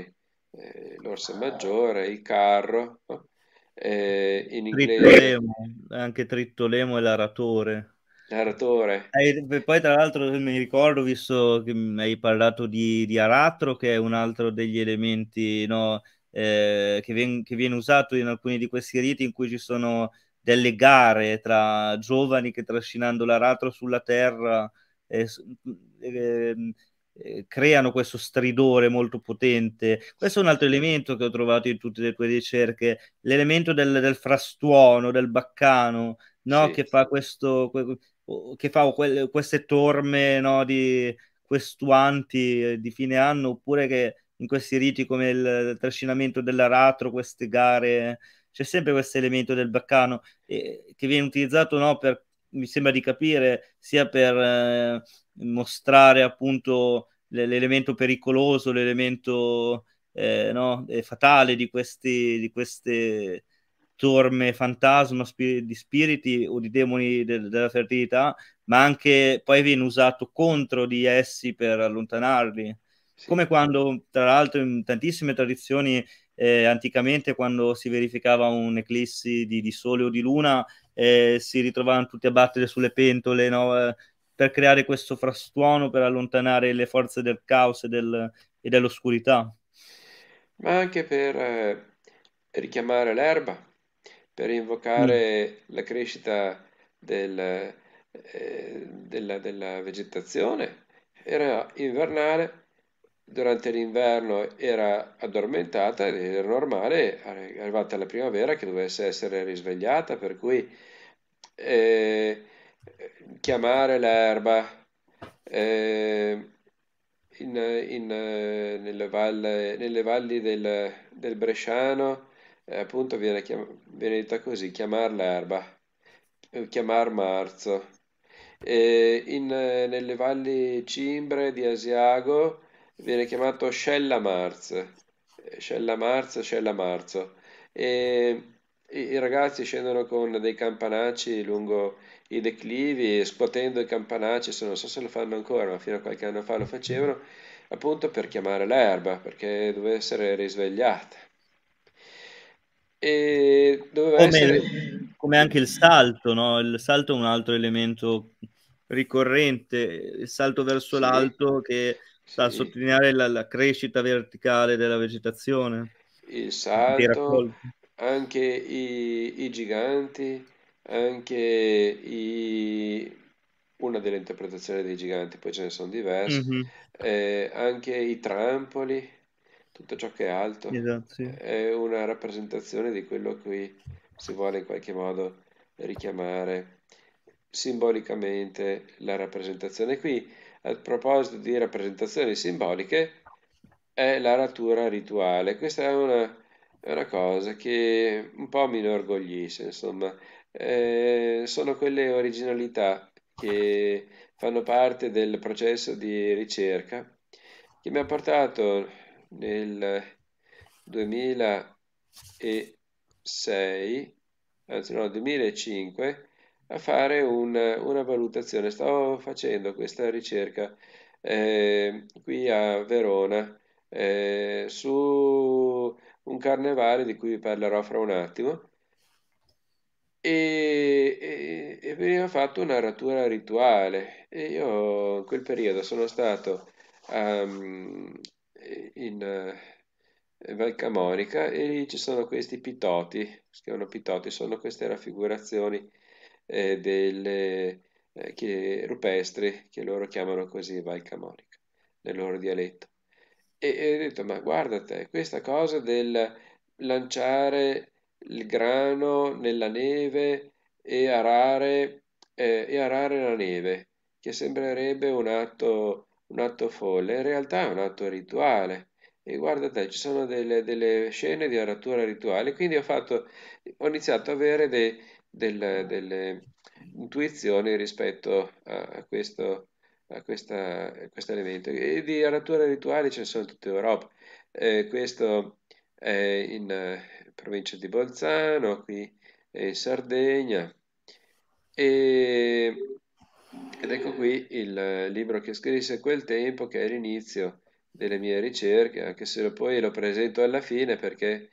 eh, l'orsa ah. maggiore, il carro, no? Eh, in inglese... Tritolemo, anche Trittolemo è l'aratore l'aratore. E poi tra l'altro mi ricordo, visto che hai parlato di, di aratro, che è un altro degli elementi no, eh, che, ven- che viene usato in alcuni di questi riti in cui ci sono delle gare tra giovani che trascinando l'aratro sulla terra eh, ehm, eh, creano questo stridore molto potente. Questo è un altro elemento che ho trovato in tutte le tue ricerche, l'elemento del, del frastuono, del baccano, no? sì. che fa questo, che fa quelle, queste torme no, di questuanti eh, di fine anno, oppure che in questi riti come il trascinamento dell'aratro, queste gare, c'è sempre questo elemento del baccano eh, che viene utilizzato no, per, mi sembra di capire, sia per eh, mostrare appunto l'elemento pericoloso, l'elemento eh, no, eh, fatale di, questi, di queste torme fantasma di spiriti o di demoni de- della fertilità, ma anche poi viene usato contro di essi per allontanarli. Sì. Come quando, tra l'altro, in tantissime tradizioni eh, anticamente, quando si verificava un'eclissi di, di sole o di luna, eh, si ritrovavano tutti a battere sulle pentole no? eh, per creare questo frastuono, per allontanare le forze del caos e, del, e dell'oscurità. Ma anche per eh, richiamare l'erba, per invocare la crescita del, eh, della, della vegetazione, era invernale, durante l'inverno era addormentata, ed era normale, arrivata la primavera che dovesse essere risvegliata, per cui eh, chiamare l'erba eh, in, in, nelle, valle, nelle, valli del, del Bresciano eh, appunto viene, chiam- viene detta così, chiamar l'erba, eh, chiamar marzo. E in, nelle valli cimbre di Asiago viene chiamato scella marzo, eh, scella marzo, scella marzo. E i, i ragazzi scendono con dei campanacci lungo i declivi, scuotendo i campanacci, se non so se lo fanno ancora, ma fino a qualche anno fa lo facevano, appunto per chiamare l'erba, perché doveva essere risvegliata. E doveva come, essere... come anche il salto, no? Il salto è un altro elemento ricorrente, il salto verso sì. l'alto che sta a sottolineare la, la, crescita verticale della vegetazione. Il salto, anche i, i, giganti, anche i... una delle interpretazioni dei giganti, poi ce ne sono diverse, mm-hmm. eh, anche i trampoli, tutto ciò che è alto esatto, sì. è una rappresentazione di quello a cui si vuole in qualche modo richiamare simbolicamente la rappresentazione. Qui, a proposito di rappresentazioni simboliche, è la ratura rituale. Questa è una, è una cosa che un po' mi inorgoglisce, insomma. Eh, sono quelle originalità che fanno parte del processo di ricerca che mi ha portato nel 2006, anzi no, 2005, a fare un, una valutazione. Stavo facendo questa ricerca eh, qui a Verona eh, su un carnevale di cui vi parlerò fra un attimo e, e, e veniva fatto una rattura rituale e io in quel periodo sono stato um, in eh, Val Camonica e lì ci sono questi pitoti, scrivono pitoti, sono queste raffigurazioni eh, delle, eh, che, rupestri che loro chiamano così Val Camonica, nel loro dialetto. E, e ho detto, ma guarda questa cosa del lanciare il grano nella neve e arare, eh, e arare la neve, che sembrerebbe un atto un atto folle, in realtà è un atto rituale. E guarda te, ci sono delle, delle scene di aratura rituale, quindi ho, fatto, ho iniziato ad avere dei, del, delle intuizioni rispetto a, a questo, a questo elemento. di aratura rituale ce ne sono in tutta Europa. Eh, questo è in eh, provincia di Bolzano, qui in Sardegna. E ed ecco qui il eh, libro che scrisse a quel tempo, che è l'inizio delle mie ricerche, anche se poi lo presento alla fine perché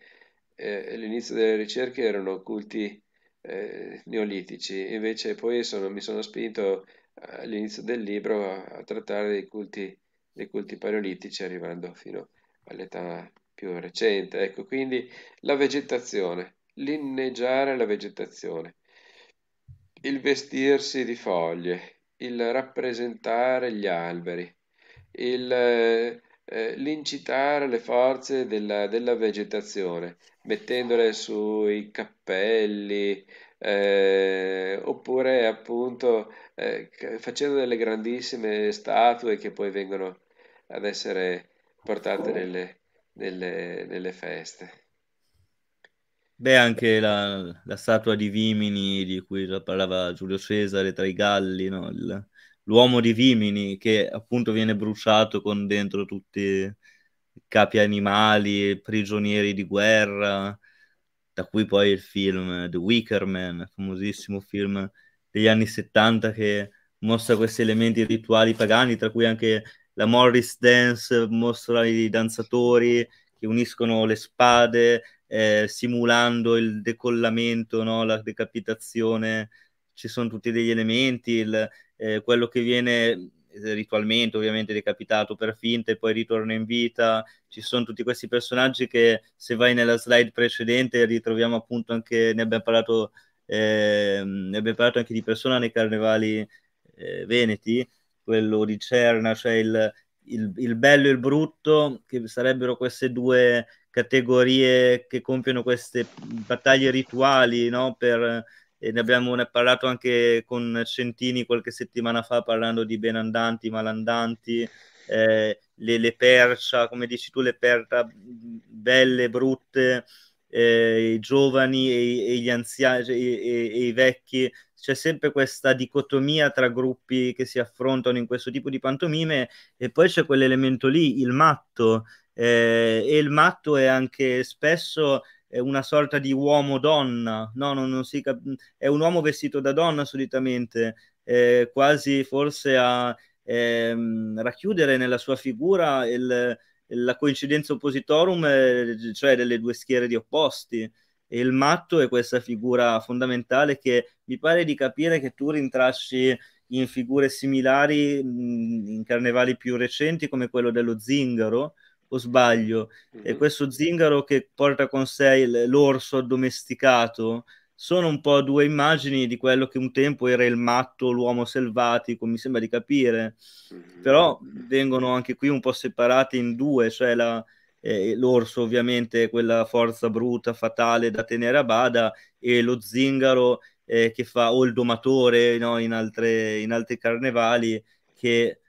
eh, all'inizio delle ricerche erano culti eh, neolitici, invece poi sono, mi sono spinto eh, all'inizio del libro a, a trattare dei culti, dei culti paleolitici, arrivando fino all'età più recente. Ecco, quindi la vegetazione, linneggiare la vegetazione il vestirsi di foglie, il rappresentare gli alberi, il, eh, eh, l'incitare le forze della, della, vegetazione, mettendole sui cappelli, eh, oppure appunto eh, facendo delle grandissime statue che poi vengono ad essere portate nelle, nelle, nelle feste. Beh, anche la, la, statua di Vimini di cui parlava Giulio Cesare tra i Galli, no? Il, l'uomo di Vimini che appunto viene bruciato con dentro tutti i capi animali, prigionieri di guerra, da cui poi il film The Wicker Man, famosissimo film degli anni 70 che mostra questi elementi rituali pagani, tra cui anche la Morris Dance, mostra i danzatori che uniscono le spade eh, simulando il decollamento, no? la decapitazione, ci sono tutti degli elementi, il, eh, quello che viene eh, ritualmente ovviamente decapitato per finta e poi ritorna in vita, ci sono tutti questi personaggi che se vai nella slide precedente ritroviamo appunto anche, ne abbiamo parlato, eh, ne abbiamo parlato anche di persona nei carnevali eh, veneti, quello di Cerna, cioè il, il, il bello e il brutto, che sarebbero queste due categorie che compiono queste battaglie rituali, no? Per, e eh, ne abbiamo parlato anche con Centini qualche settimana fa parlando di benandanti, malandanti, eh, le, le, percia, come dici tu, le perta belle, brutte, eh, i giovani e, e gli anziani e, e, i vecchi. C'è sempre questa dicotomia tra gruppi che si affrontano in questo tipo di pantomime e poi c'è quell'elemento lì, il matto, eh, e il matto è anche spesso una sorta di uomo-donna, no, non, non si cap- è un uomo vestito da donna solitamente, eh, quasi forse a ehm, racchiudere nella sua figura il, la coincidenza oppositorum, eh, cioè delle due schiere di opposti. E il matto è questa figura fondamentale che mi pare di capire che tu rintracci in figure similari mh, mm, in carnevali più recenti come quello dello zingaro, o sbaglio? Mm-hmm. E mhm. questo zingaro che porta con sé l'orso addomesticato sono un po' due immagini di quello che un tempo era il matto, l'uomo selvatico, mi sembra di capire, mhm. però vengono anche qui un po' separate in due, cioè la, eh, l'orso ovviamente quella forza bruta, fatale da tenere a bada e lo zingaro eh, che fa o il domatore no, in, altre, in altri carnevali che...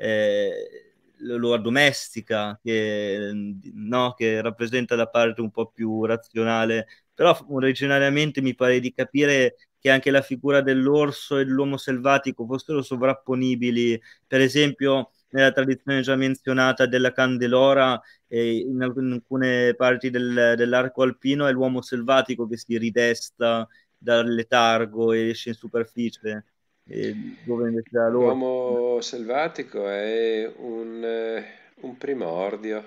Eh, lo addomestica, che, ehm, no, che rappresenta la parte un po' più razionale. Però originariamente mi pare di capire che anche la figura dell'orso e dell'uomo selvatico fossero sovrapponibili, per esempio nella tradizione già menzionata della Candelora, eh, in, in, alcune parti del, dell'arco alpino è l'uomo selvatico che si ridesta dal letargo e esce in superficie dove invece la loro... L'uomo selvatico è un, eh, un primordio,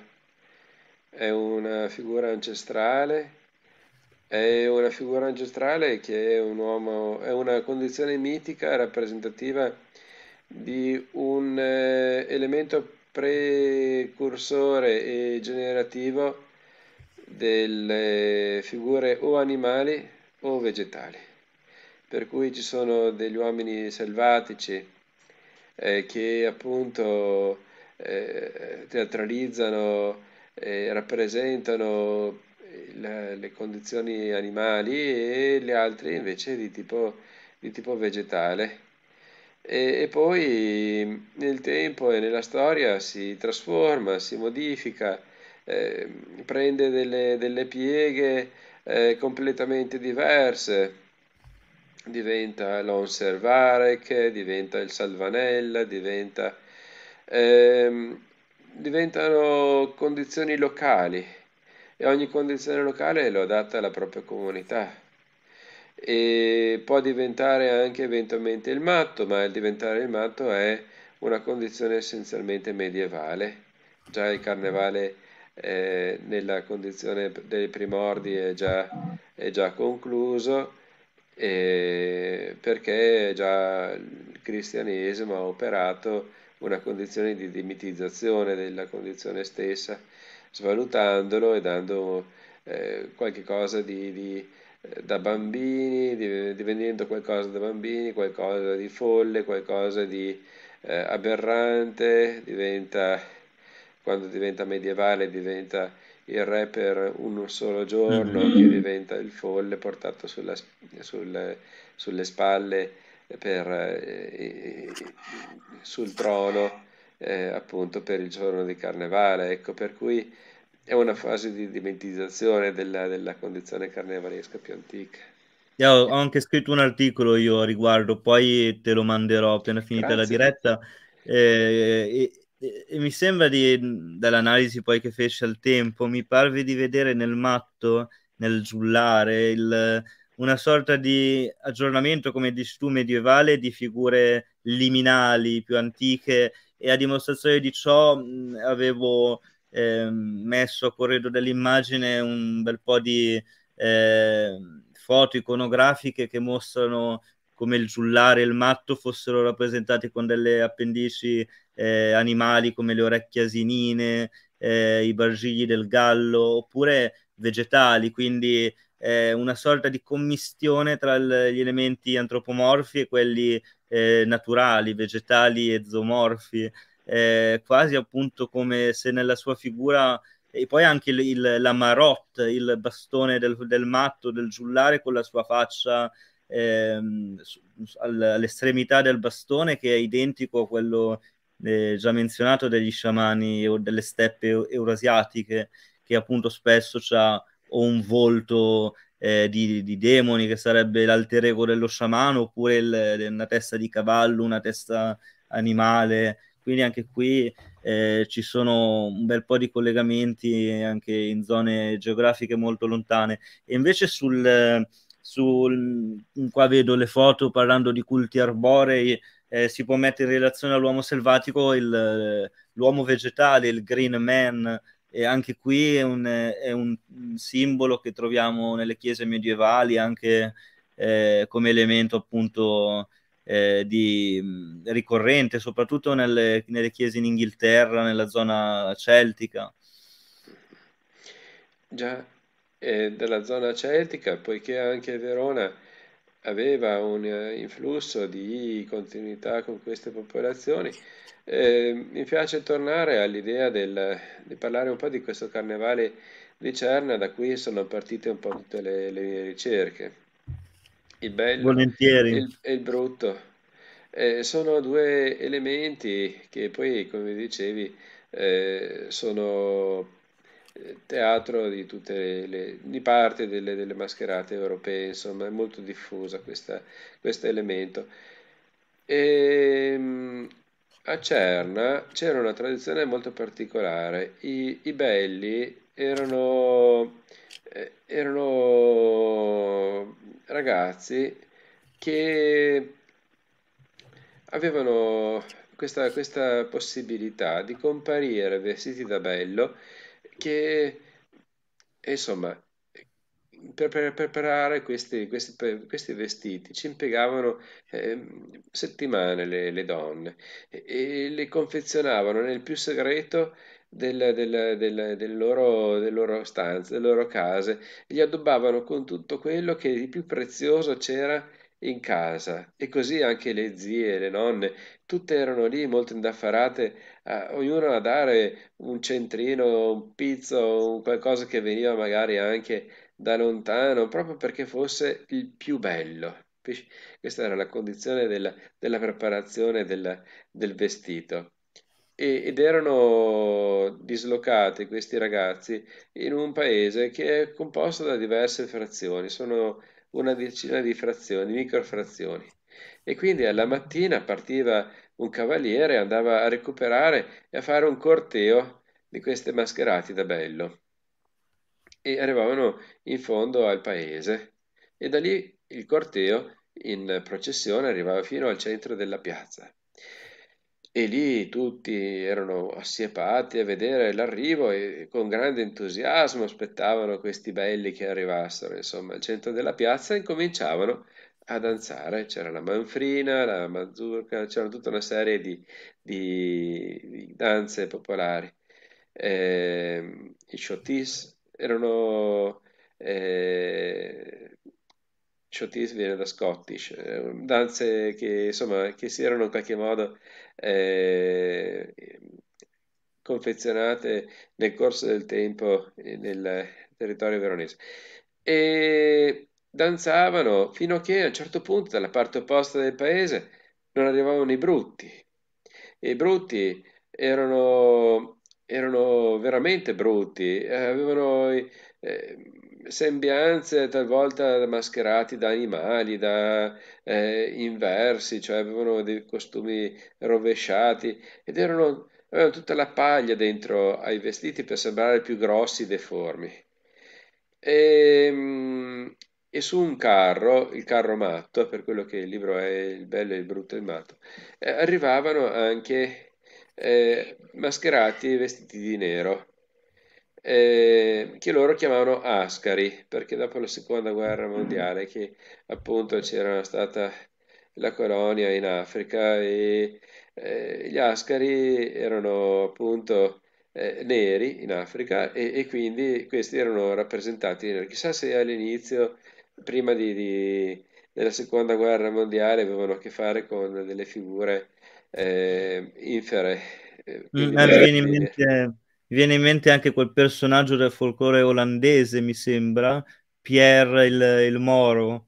è una figura ancestrale, è una figura ancestrale che è un uomo, è una condizione mitica rappresentativa di un eh, elemento precursore e generativo delle figure o animali o vegetali per cui ci sono degli uomini selvatici eh, che appunto eh, teatralizzano e rappresentano la, le condizioni animali e le altre invece di tipo, di tipo vegetale. E, e, poi nel tempo e nella storia si trasforma, si modifica, eh, prende delle, delle pieghe eh, completamente diverse diventa l'onservarec, diventa il salvanella, diventa, ehm, diventano condizioni locali e ogni condizione locale lo adatta alla propria comunità e può diventare anche eventualmente il matto, ma il diventare il matto è una condizione essenzialmente medievale, già il carnevale eh, nella condizione dei primordi è già, è già concluso eh, perché già il cristianesimo ha operato una condizione di dimitizzazione della condizione stessa, svalutandolo e dando eh, qualche cosa di, di, eh, da bambini, di, divenendo qualcosa da bambini, qualcosa di folle, qualcosa di eh, aberrante, diventa, quando diventa medievale diventa il re per un solo giorno mhm. che diventa il folle portato sulla, sul, sulle spalle per, eh, sul trono eh, appunto per il giorno di carnevale. Ecco, per cui è una fase di dimenticizzazione della, della condizione carnevalesca più antica. Io ho anche scritto un articolo io a riguardo, poi te lo manderò appena finita Grazie. la diretta. Eh, e mi sembra di, dall'analisi poi che fece al tempo, mi parve di vedere nel matto, nel giullare, il, una sorta di aggiornamento, come dici tu, medievale di figure liminali più antiche e a dimostrazione di ciò mh, avevo eh, messo a corredo dell'immagine un bel po' di eh, foto iconografiche che mostrano come il giullare e il matto fossero rappresentati con delle appendici eh, animali come le orecchie asinine, eh, i bargigli del gallo, oppure vegetali, quindi eh, una sorta di commistione tra l- gli elementi antropomorfi e quelli eh, naturali, vegetali e zoomorfi, eh, quasi appunto come se nella sua figura e poi anche il, il, la marotte, il bastone del, del, matto, del giullare con la sua faccia ehm, su, all'estremità del bastone che è identico a quello eh, già menzionato degli sciamani o delle steppe eurasiatiche che appunto spesso ha un volto eh, di, di, demoni che sarebbe l'alter ego dello sciamano oppure il, una testa di cavallo, una testa animale. Quindi anche qui eh, ci sono un bel po' di collegamenti anche in zone geografiche molto lontane. E invece sul, sul qua vedo le foto parlando di culti arborei eh, si può mettere in relazione all'uomo selvatico il, l'uomo vegetale, il green man, e anche qui è un, è un simbolo che troviamo nelle chiese medievali anche eh, come elemento appunto eh, di, ricorrente, soprattutto nelle, nelle chiese in Inghilterra, nella zona celtica. Già, eh, della zona celtica, poiché anche Verona aveva un eh, influsso di continuità con queste popolazioni. Eh, mi piace tornare all'idea del, di parlare un po' di questo carnevale di Cerna, da cui sono partite un po' tutte le, le mie ricerche. Il bello il, e il brutto. Eh, sono due elementi che poi, come dicevi, eh, sono teatro di tutte le, di parte delle, delle, mascherate europee, insomma è molto diffusa questo elemento. E, ehm, a Cerna c'era una tradizione molto particolare, i, i belli erano, eh, erano ragazzi che avevano questa, questa possibilità di comparire vestiti da bello che insomma per, per preparare questi, questi, per questi, vestiti ci impiegavano eh, settimane le, le donne e, e, le confezionavano nel più segreto del, del, del, del loro, del loro stanze, delle loro case, e li addobbavano con tutto quello che di più prezioso c'era in casa e così anche le zie, le nonne, tutte erano lì molto indaffarate, eh, ognuno a dare un centrino, un pizzo, un qualcosa che veniva magari anche da lontano, proprio perché fosse il più bello. Questa era la condizione della, della preparazione della, del vestito ed erano dislocati questi ragazzi in un paese che è composto da diverse frazioni, sono una decina di frazioni, microfrazioni. E quindi alla mattina partiva un cavaliere, andava a recuperare e a fare un corteo di queste mascherate da bello. E arrivavano in fondo al paese e da lì il corteo in processione arrivava fino al centro della piazza. E lì tutti erano assiepati a vedere l'arrivo e con grande entusiasmo aspettavano questi belli che arrivassero, insomma, al centro della piazza e cominciavano a danzare. C'era la manfrina, la mazurka, c'era tutta una serie di, di, di danze popolari. Eh, I shotis erano eh, Shotties viene da Scottish, eh, danze che, insomma, che si erano in qualche modo eh, confezionate nel corso del tempo nel territorio veronese. E danzavano fino a che a un certo punto dalla parte opposta del paese non arrivavano i brutti. E I brutti erano, erano veramente brutti, eh, avevano... Eh, sembianze talvolta mascherati da animali, da eh, inversi, cioè avevano dei costumi rovesciati ed erano, avevano tutta la paglia dentro ai vestiti per sembrare più grossi e deformi. Ehm, e, su un carro, il carro matto, per quello che il libro è il bello, il brutto e il matto, eh, arrivavano anche eh, mascherati e vestiti di nero Ehm, che loro chiamavano Ascari, perché dopo la seconda guerra mondiale, che appunto c'era stata la colonia in Africa e eh, gli Ascari erano appunto eh, neri in Africa e, e, quindi questi erano rappresentati, chissà se all'inizio, prima di, di, della seconda guerra mondiale, avevano a che fare con delle figure ehm, infere. Eh, mm, eh, mi viene in mente mi viene in mente anche quel personaggio del folklore olandese, mi sembra, Pierre il, il Moro,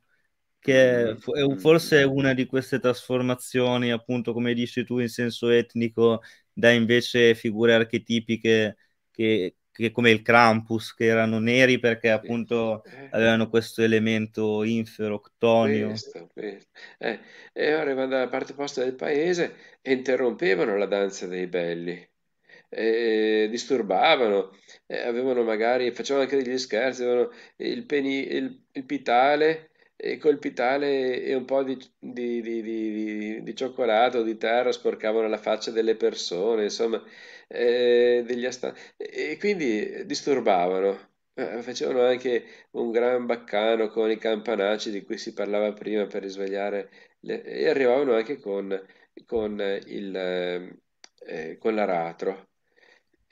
che mm, è, è mm, forse mm. una di queste trasformazioni, appunto, come dici tu, in senso etnico, da invece figure archetipiche che, che come il Krampus, che erano neri perché appunto eh. avevano questo elemento infero, octonio. Eh, e ora arrivando dalla parte opposta del paese interrompevano la danza dei belli eh, disturbavano, eh, avevano magari, facevano anche degli scherzi, avevano il, peni, il, il pitale e col pitale e un po' di, di, di, di, cioccolato, di terra sporcavano la faccia delle persone, insomma, eh, degli e quindi disturbavano. Eh, facevano anche un gran baccano con i campanacci di cui si parlava prima per risvegliare le... e arrivavano anche con, con, il, eh, con l'aratro.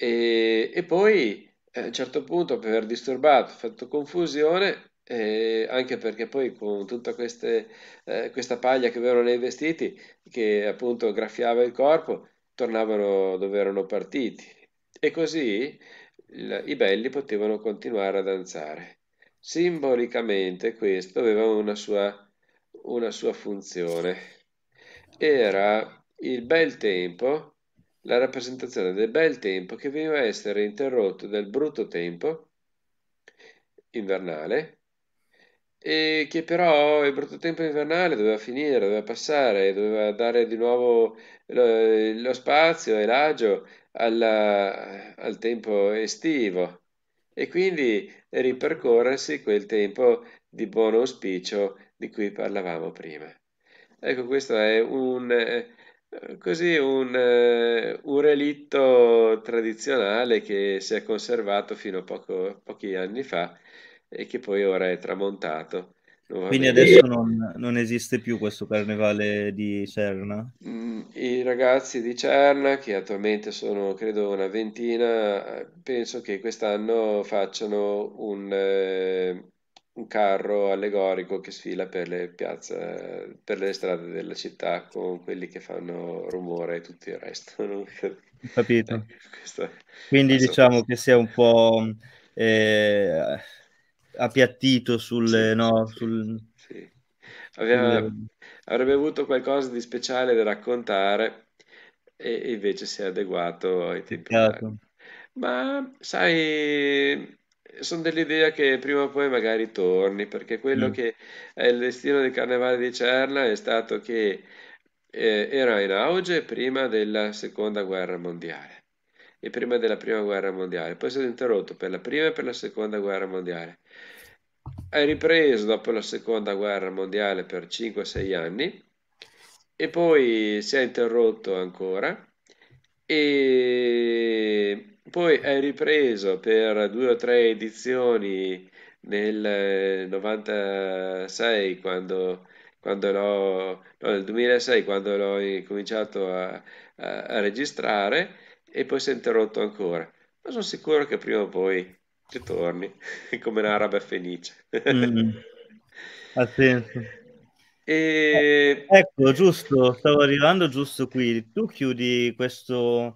E, poi eh, a un certo punto per aver disturbato, fatto confusione, eh, anche perché poi con tutta queste, eh, questa paglia che avevano nei vestiti, che appunto graffiava il corpo, tornavano dove erano partiti. E così il, i belli potevano continuare a danzare. Simbolicamente questo aveva una sua, una sua funzione. Era il bel tempo la rappresentazione del bel tempo che veniva a essere interrotto dal brutto tempo invernale e che però il brutto tempo invernale doveva finire, doveva passare, doveva dare di nuovo lo, lo spazio e l'agio alla, al tempo estivo e quindi ripercorrersi quel tempo di buon auspicio di cui parlavamo prima. Ecco, questo è un Così un, eh, un relitto tradizionale che si è conservato fino a poco- pochi anni fa e che poi ora è tramontato. Quindi bene. adesso non, non esiste più questo carnevale di Cerna? Mm, I ragazzi di Cerna, che attualmente sono credo una ventina, eh, penso che quest'anno facciano un, eh, un carro allegorico che sfila per le piazze, per le strade della città con quelli che fanno rumore e tutto il resto. [laughs] Non Capito. Eh, questo, Quindi questo diciamo questo. che è un po' eh, appiattito sulle... no, sul... sì. Aveva, sul... Avrebbe avuto qualcosa di speciale da raccontare e invece si è adeguato ai tempi. Ma sai, sono dell'idea che prima o poi magari torni, perché quello mm. che è eh, il destino del Carnevale di Cerna è stato che eh, era in auge prima della Seconda Guerra Mondiale e prima della Prima Guerra Mondiale, poi si è interrotto per la Prima e per la Seconda Guerra Mondiale. È ripreso dopo la Seconda Guerra Mondiale per 5-6 anni e poi si è interrotto ancora e poi è ripreso per due o tre edizioni nel eh, 96 quando, quando l'ho, no, nel 2006 quando l'ho eh, cominciato a, a- a registrare e poi si è interrotto ancora. Ma sono sicuro che prima o poi ci torni, [laughs] come un'arabe fenice. Mm. Ha senso. E... Eh, ecco, giusto, stavo arrivando giusto qui. Tu chiudi questo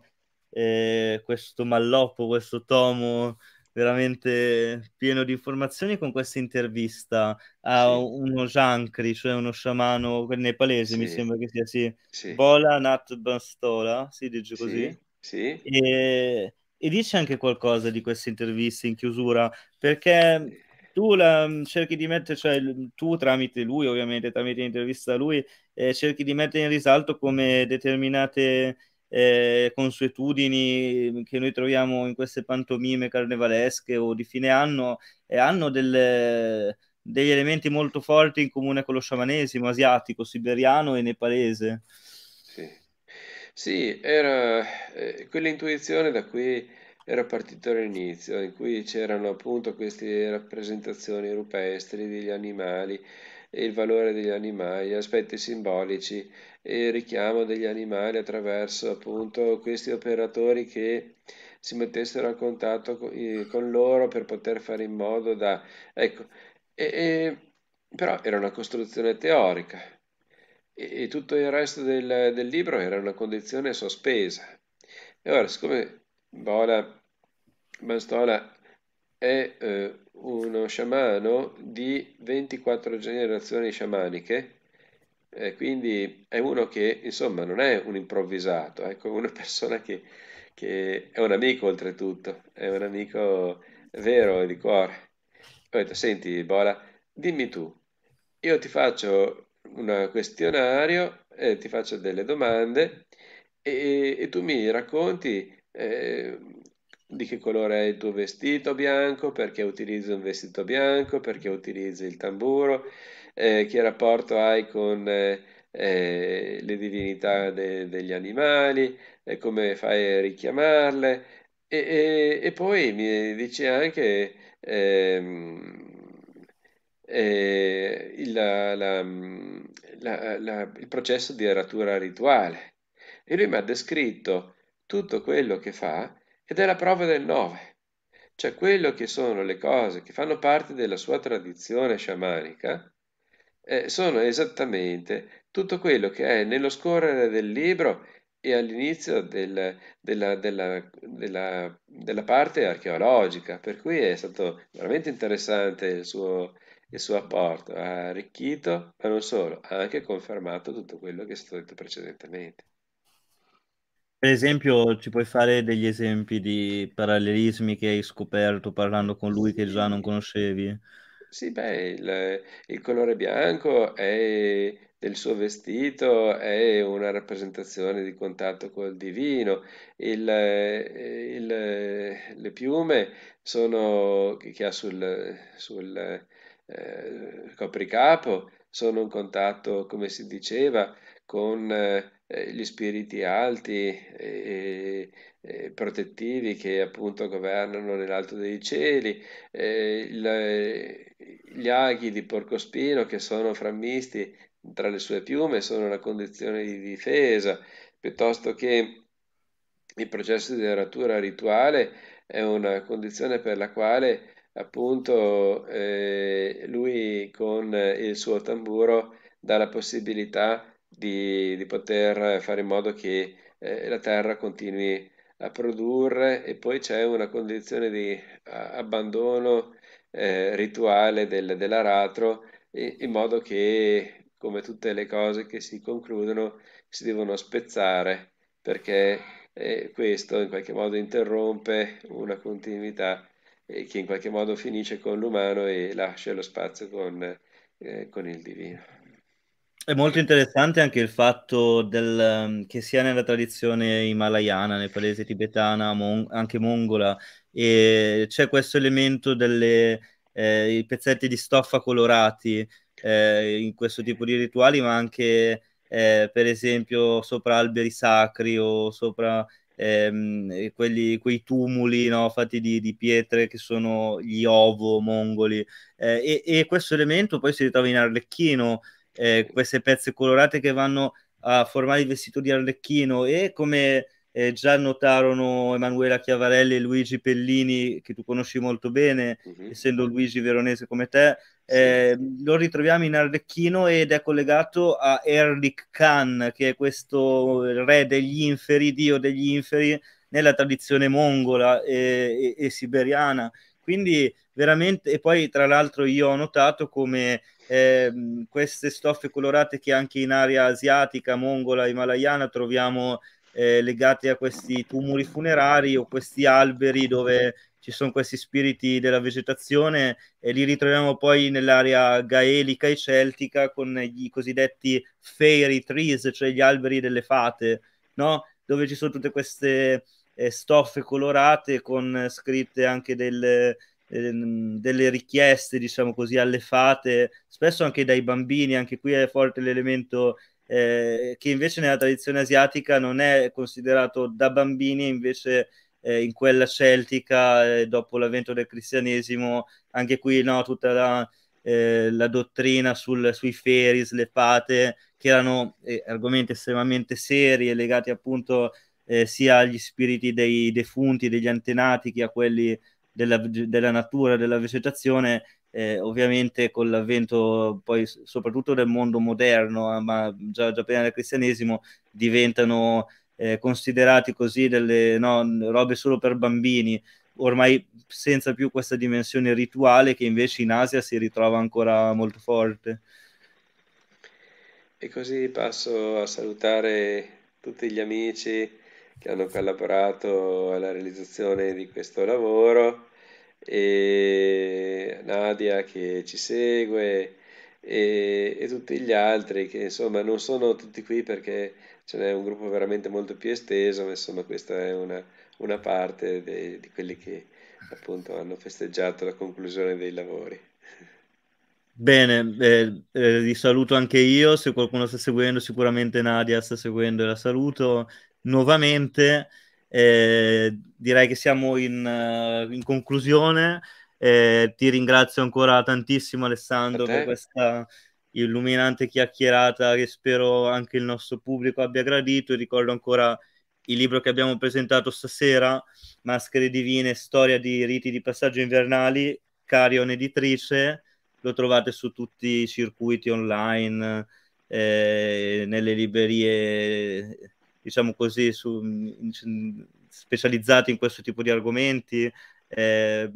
eh, questo malloppo, questo tomo veramente pieno di informazioni con questa intervista a sì. uno Jankri, cioè uno sciamano nepalese, sì. mi sembra che sia, sì. sì. Bola Nat Bastola, si dice così. Sì. E, e, dice anche qualcosa di questa intervista in chiusura, perché tu la, cerchi di mettere, cioè tu tramite lui ovviamente, tramite l'intervista a lui, eh, cerchi di mettere in risalto come determinate eh, consuetudini che noi troviamo in queste pantomime carnevalesche o di fine anno e hanno delle, degli elementi molto forti in comune con lo sciamanesimo asiatico, siberiano e nepalese. Sì, sì era eh, quell'intuizione da cui era partito all'inizio, in cui c'erano appunto queste rappresentazioni rupestri degli animali e il valore degli animali, gli aspetti simbolici e il richiamo degli animali attraverso appunto questi operatori che si mettessero a contatto con loro per poter fare in modo da... Ecco, e, e, però era una costruzione teorica e, e tutto il resto del, del, libro era una condizione sospesa. E ora, siccome Bola Bastola è eh, uno sciamano di 24 generazioni sciamaniche, eh, quindi è uno che insomma non è un improvvisato, ecco, è ecco, una persona che, che, è un amico oltretutto, è un amico vero di cuore. Ho detto, senti Bola, dimmi tu, io ti faccio un questionario, eh, ti faccio delle domande e, e tu mi racconti eh, di che colore è il tuo vestito bianco, perché utilizzi un vestito bianco, perché utilizzi il tamburo, eh, che rapporto hai con eh, eh le divinità de degli animali, eh, come fai a richiamarle. E, e, e poi mi dice anche ehm, eh, il, la, la, la, il processo di eratura rituale. E lui mi ha descritto tutto quello che fa ed è la prova del nove. Cioè quello che sono le cose che fanno parte della sua tradizione sciamanica eh, sono esattamente tutto quello che è nello scorrere del libro e all'inizio del, della, della, della, della, parte archeologica, per cui è stato veramente interessante il suo, il suo apporto, ha arricchito, ma non solo, ha anche confermato tutto quello che è stato detto precedentemente. Per esempio, ci puoi fare degli esempi di parallelismi che hai scoperto parlando con lui che già non conoscevi? Sì, beh, il, il colore bianco è del suo vestito è una rappresentazione di contatto col divino, il, il, le piume sono, che ha sul, sul eh, copricapo sono un contatto, come si diceva, con eh, eh, gli spiriti alti e, protettivi che appunto governano nell'alto dei cieli, eh, eh, gli aghi di porcospino che sono frammisti tra le sue piume sono una condizione di difesa, piuttosto che il processo di narratura rituale è una condizione per la quale appunto lui con il suo tamburo dà la possibilità di di, di poter fare in modo che eh, la terra continui a produrre e poi c'è una condizione di abbandono eh, rituale del, dell'aratro in modo che come tutte le cose che si concludono si devono spezzare perché eh, questo in qualche modo interrompe una continuità eh, che in qualche modo finisce con l'umano e lascia lo spazio con, eh, con il divino. È molto interessante anche il fatto del, ehm, che sia nella tradizione himalayana, nel paese tibetana, mon, anche mongola, e c'è questo elemento dei eh, pezzetti di stoffa colorati eh, in questo tipo di rituali, ma anche eh, per esempio sopra alberi sacri o sopra ehm, quelli, quei tumuli no, fatti di, di, pietre che sono gli ovo mongoli. Eh, e, e questo elemento poi si ritrova in Arlecchino eh, queste pezze colorate che vanno a formare il vestito di Arlecchino e come eh, già notarono Emanuela Chiavarelli e Luigi Pellini, che tu conosci molto bene, mm-hmm. essendo Luigi veronese come te, eh, sì. lo ritroviamo in Arlecchino ed è collegato a Erlich Khan, che è questo re degli inferi, dio degli inferi, nella tradizione mongola e, e, e siberiana. Quindi veramente, e poi tra l'altro io ho notato come eh, queste stoffe colorate che anche in area asiatica, mongola, himalayana troviamo eh, legate a questi tumuli funerari o questi alberi dove ci sono questi spiriti della vegetazione e li ritroviamo poi nell'area gaelica e celtica con i cosiddetti fairy trees, cioè gli alberi delle fate, no? dove ci sono tutte queste eh, stoffe colorate con scritte anche del, Ehm, delle richieste, diciamo così, allefate, spesso anche dai bambini, anche qui è forte l'elemento eh, che invece nella tradizione asiatica non è considerato da bambini, invece eh, in quella celtica, eh, dopo l'avvento del cristianesimo, anche qui no, tutta la, eh, la dottrina sul, sui feris, le fate, che erano eh, argomenti estremamente seri e legati appunto eh, sia agli spiriti dei defunti, degli antenati, che a quelli della, della natura, della vegetazione, eh, ovviamente con l'avvento poi soprattutto del mondo moderno, eh, ma già, già prima del cristianesimo, diventano eh, considerati così delle no, robe solo per bambini, ormai senza più questa dimensione rituale che invece in Asia si ritrova ancora molto forte. E così passo a salutare tutti gli amici che hanno collaborato alla realizzazione di questo lavoro e Nadia che ci segue e, e, tutti gli altri che insomma non sono tutti qui perché ce n'è un gruppo veramente molto più esteso ma insomma questa è una, una parte de, di quelli che appunto hanno festeggiato la conclusione dei lavori Bene, eh, eh, vi saluto anche io, se qualcuno sta seguendo sicuramente Nadia sta seguendo e la saluto nuovamente. Eh, direi che siamo in, eh, in conclusione. Eh, ti ringrazio ancora tantissimo Alessandro per questa illuminante chiacchierata che spero anche il nostro pubblico abbia gradito. Ricordo ancora il libro che abbiamo presentato stasera, Maschere Divine, Storia di riti di passaggio invernali, Carion Editrice, lo trovate su tutti i circuiti online, eh, nelle librerie diciamo così, su, in, specializzati in questo tipo di argomenti, eh,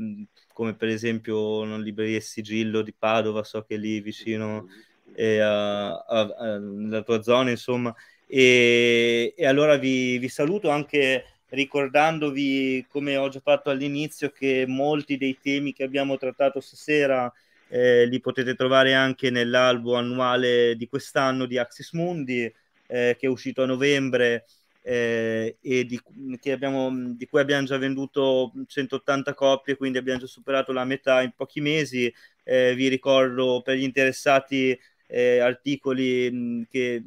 come per esempio non libreria Sigillo di Padova, so che è lì vicino eh, a, a, a, nella tua zona, insomma. E, e allora vi, vi saluto anche ricordandovi, come ho già fatto all'inizio, che molti dei temi che abbiamo trattato stasera eh, li potete trovare anche nell'albo annuale di quest'anno di Axis Mundi eh, che è uscito a novembre eh, e di, abbiamo, di, cui abbiamo già venduto 180 copie, quindi abbiamo già superato la metà in pochi mesi. Eh, vi ricordo per gli interessati eh, articoli mh, che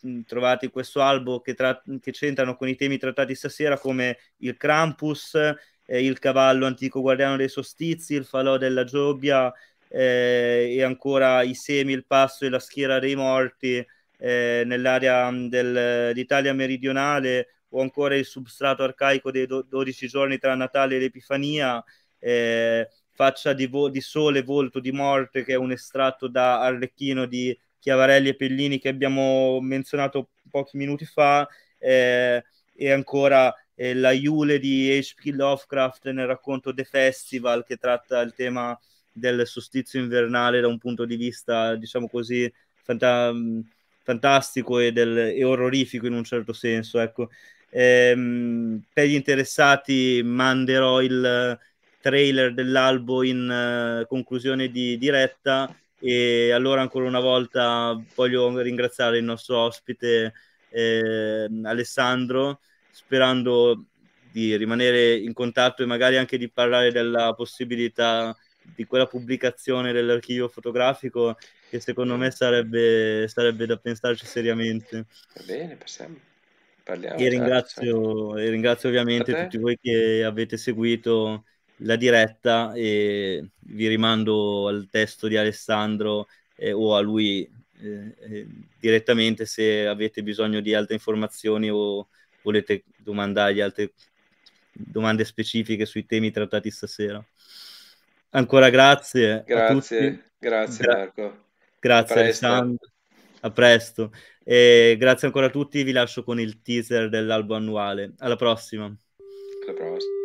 mh, trovate in questo albo che, tra- che, c'entrano con i temi trattati stasera come il Krampus, eh, il cavallo antico guardiano dei sostizi, il falò della Giobbia eh, e ancora i semi, il passo e la schiera dei morti eh, nell'area mm, del, d'Italia meridionale o ancora il substrato arcaico dei do, 12 giorni tra Natale e l'Epifania, eh, Faccia di, vo- di, Sole, Volto di Morte, che è un estratto da Arlecchino di Chiavarelli e Pellini che abbiamo menzionato pochi minuti fa, eh, e ancora eh, la Iule di H.P. Lovecraft nel racconto The Festival che tratta il tema del solstizio invernale da un punto di vista, diciamo così, fantastico. Mm, fantastico e, del, e orrorifico in un certo senso. Ecco. Ehm, per gli interessati manderò il trailer dell'albo in uh, conclusione di diretta e allora ancora una volta voglio ringraziare il nostro ospite eh, Alessandro sperando di rimanere in contatto e magari anche di parlare della possibilità di quella pubblicazione dell'archivio fotografico che secondo me sarebbe, sarebbe da pensarci seriamente. Va bene, passiamo. Parliamo, e ringrazio, e ringrazio ovviamente tutti voi che avete seguito la diretta e vi rimando al testo di Alessandro eh, o a lui eh, eh direttamente se avete bisogno di altre informazioni o volete domandargli altre domande specifiche sui temi trattati stasera. Ancora grazie. Grazie, grazie Gra- Marco. Grazie a Alessandro. A presto. E grazie ancora a tutti, vi lascio con il teaser dell'albo annuale. Alla prossima. Alla prossima.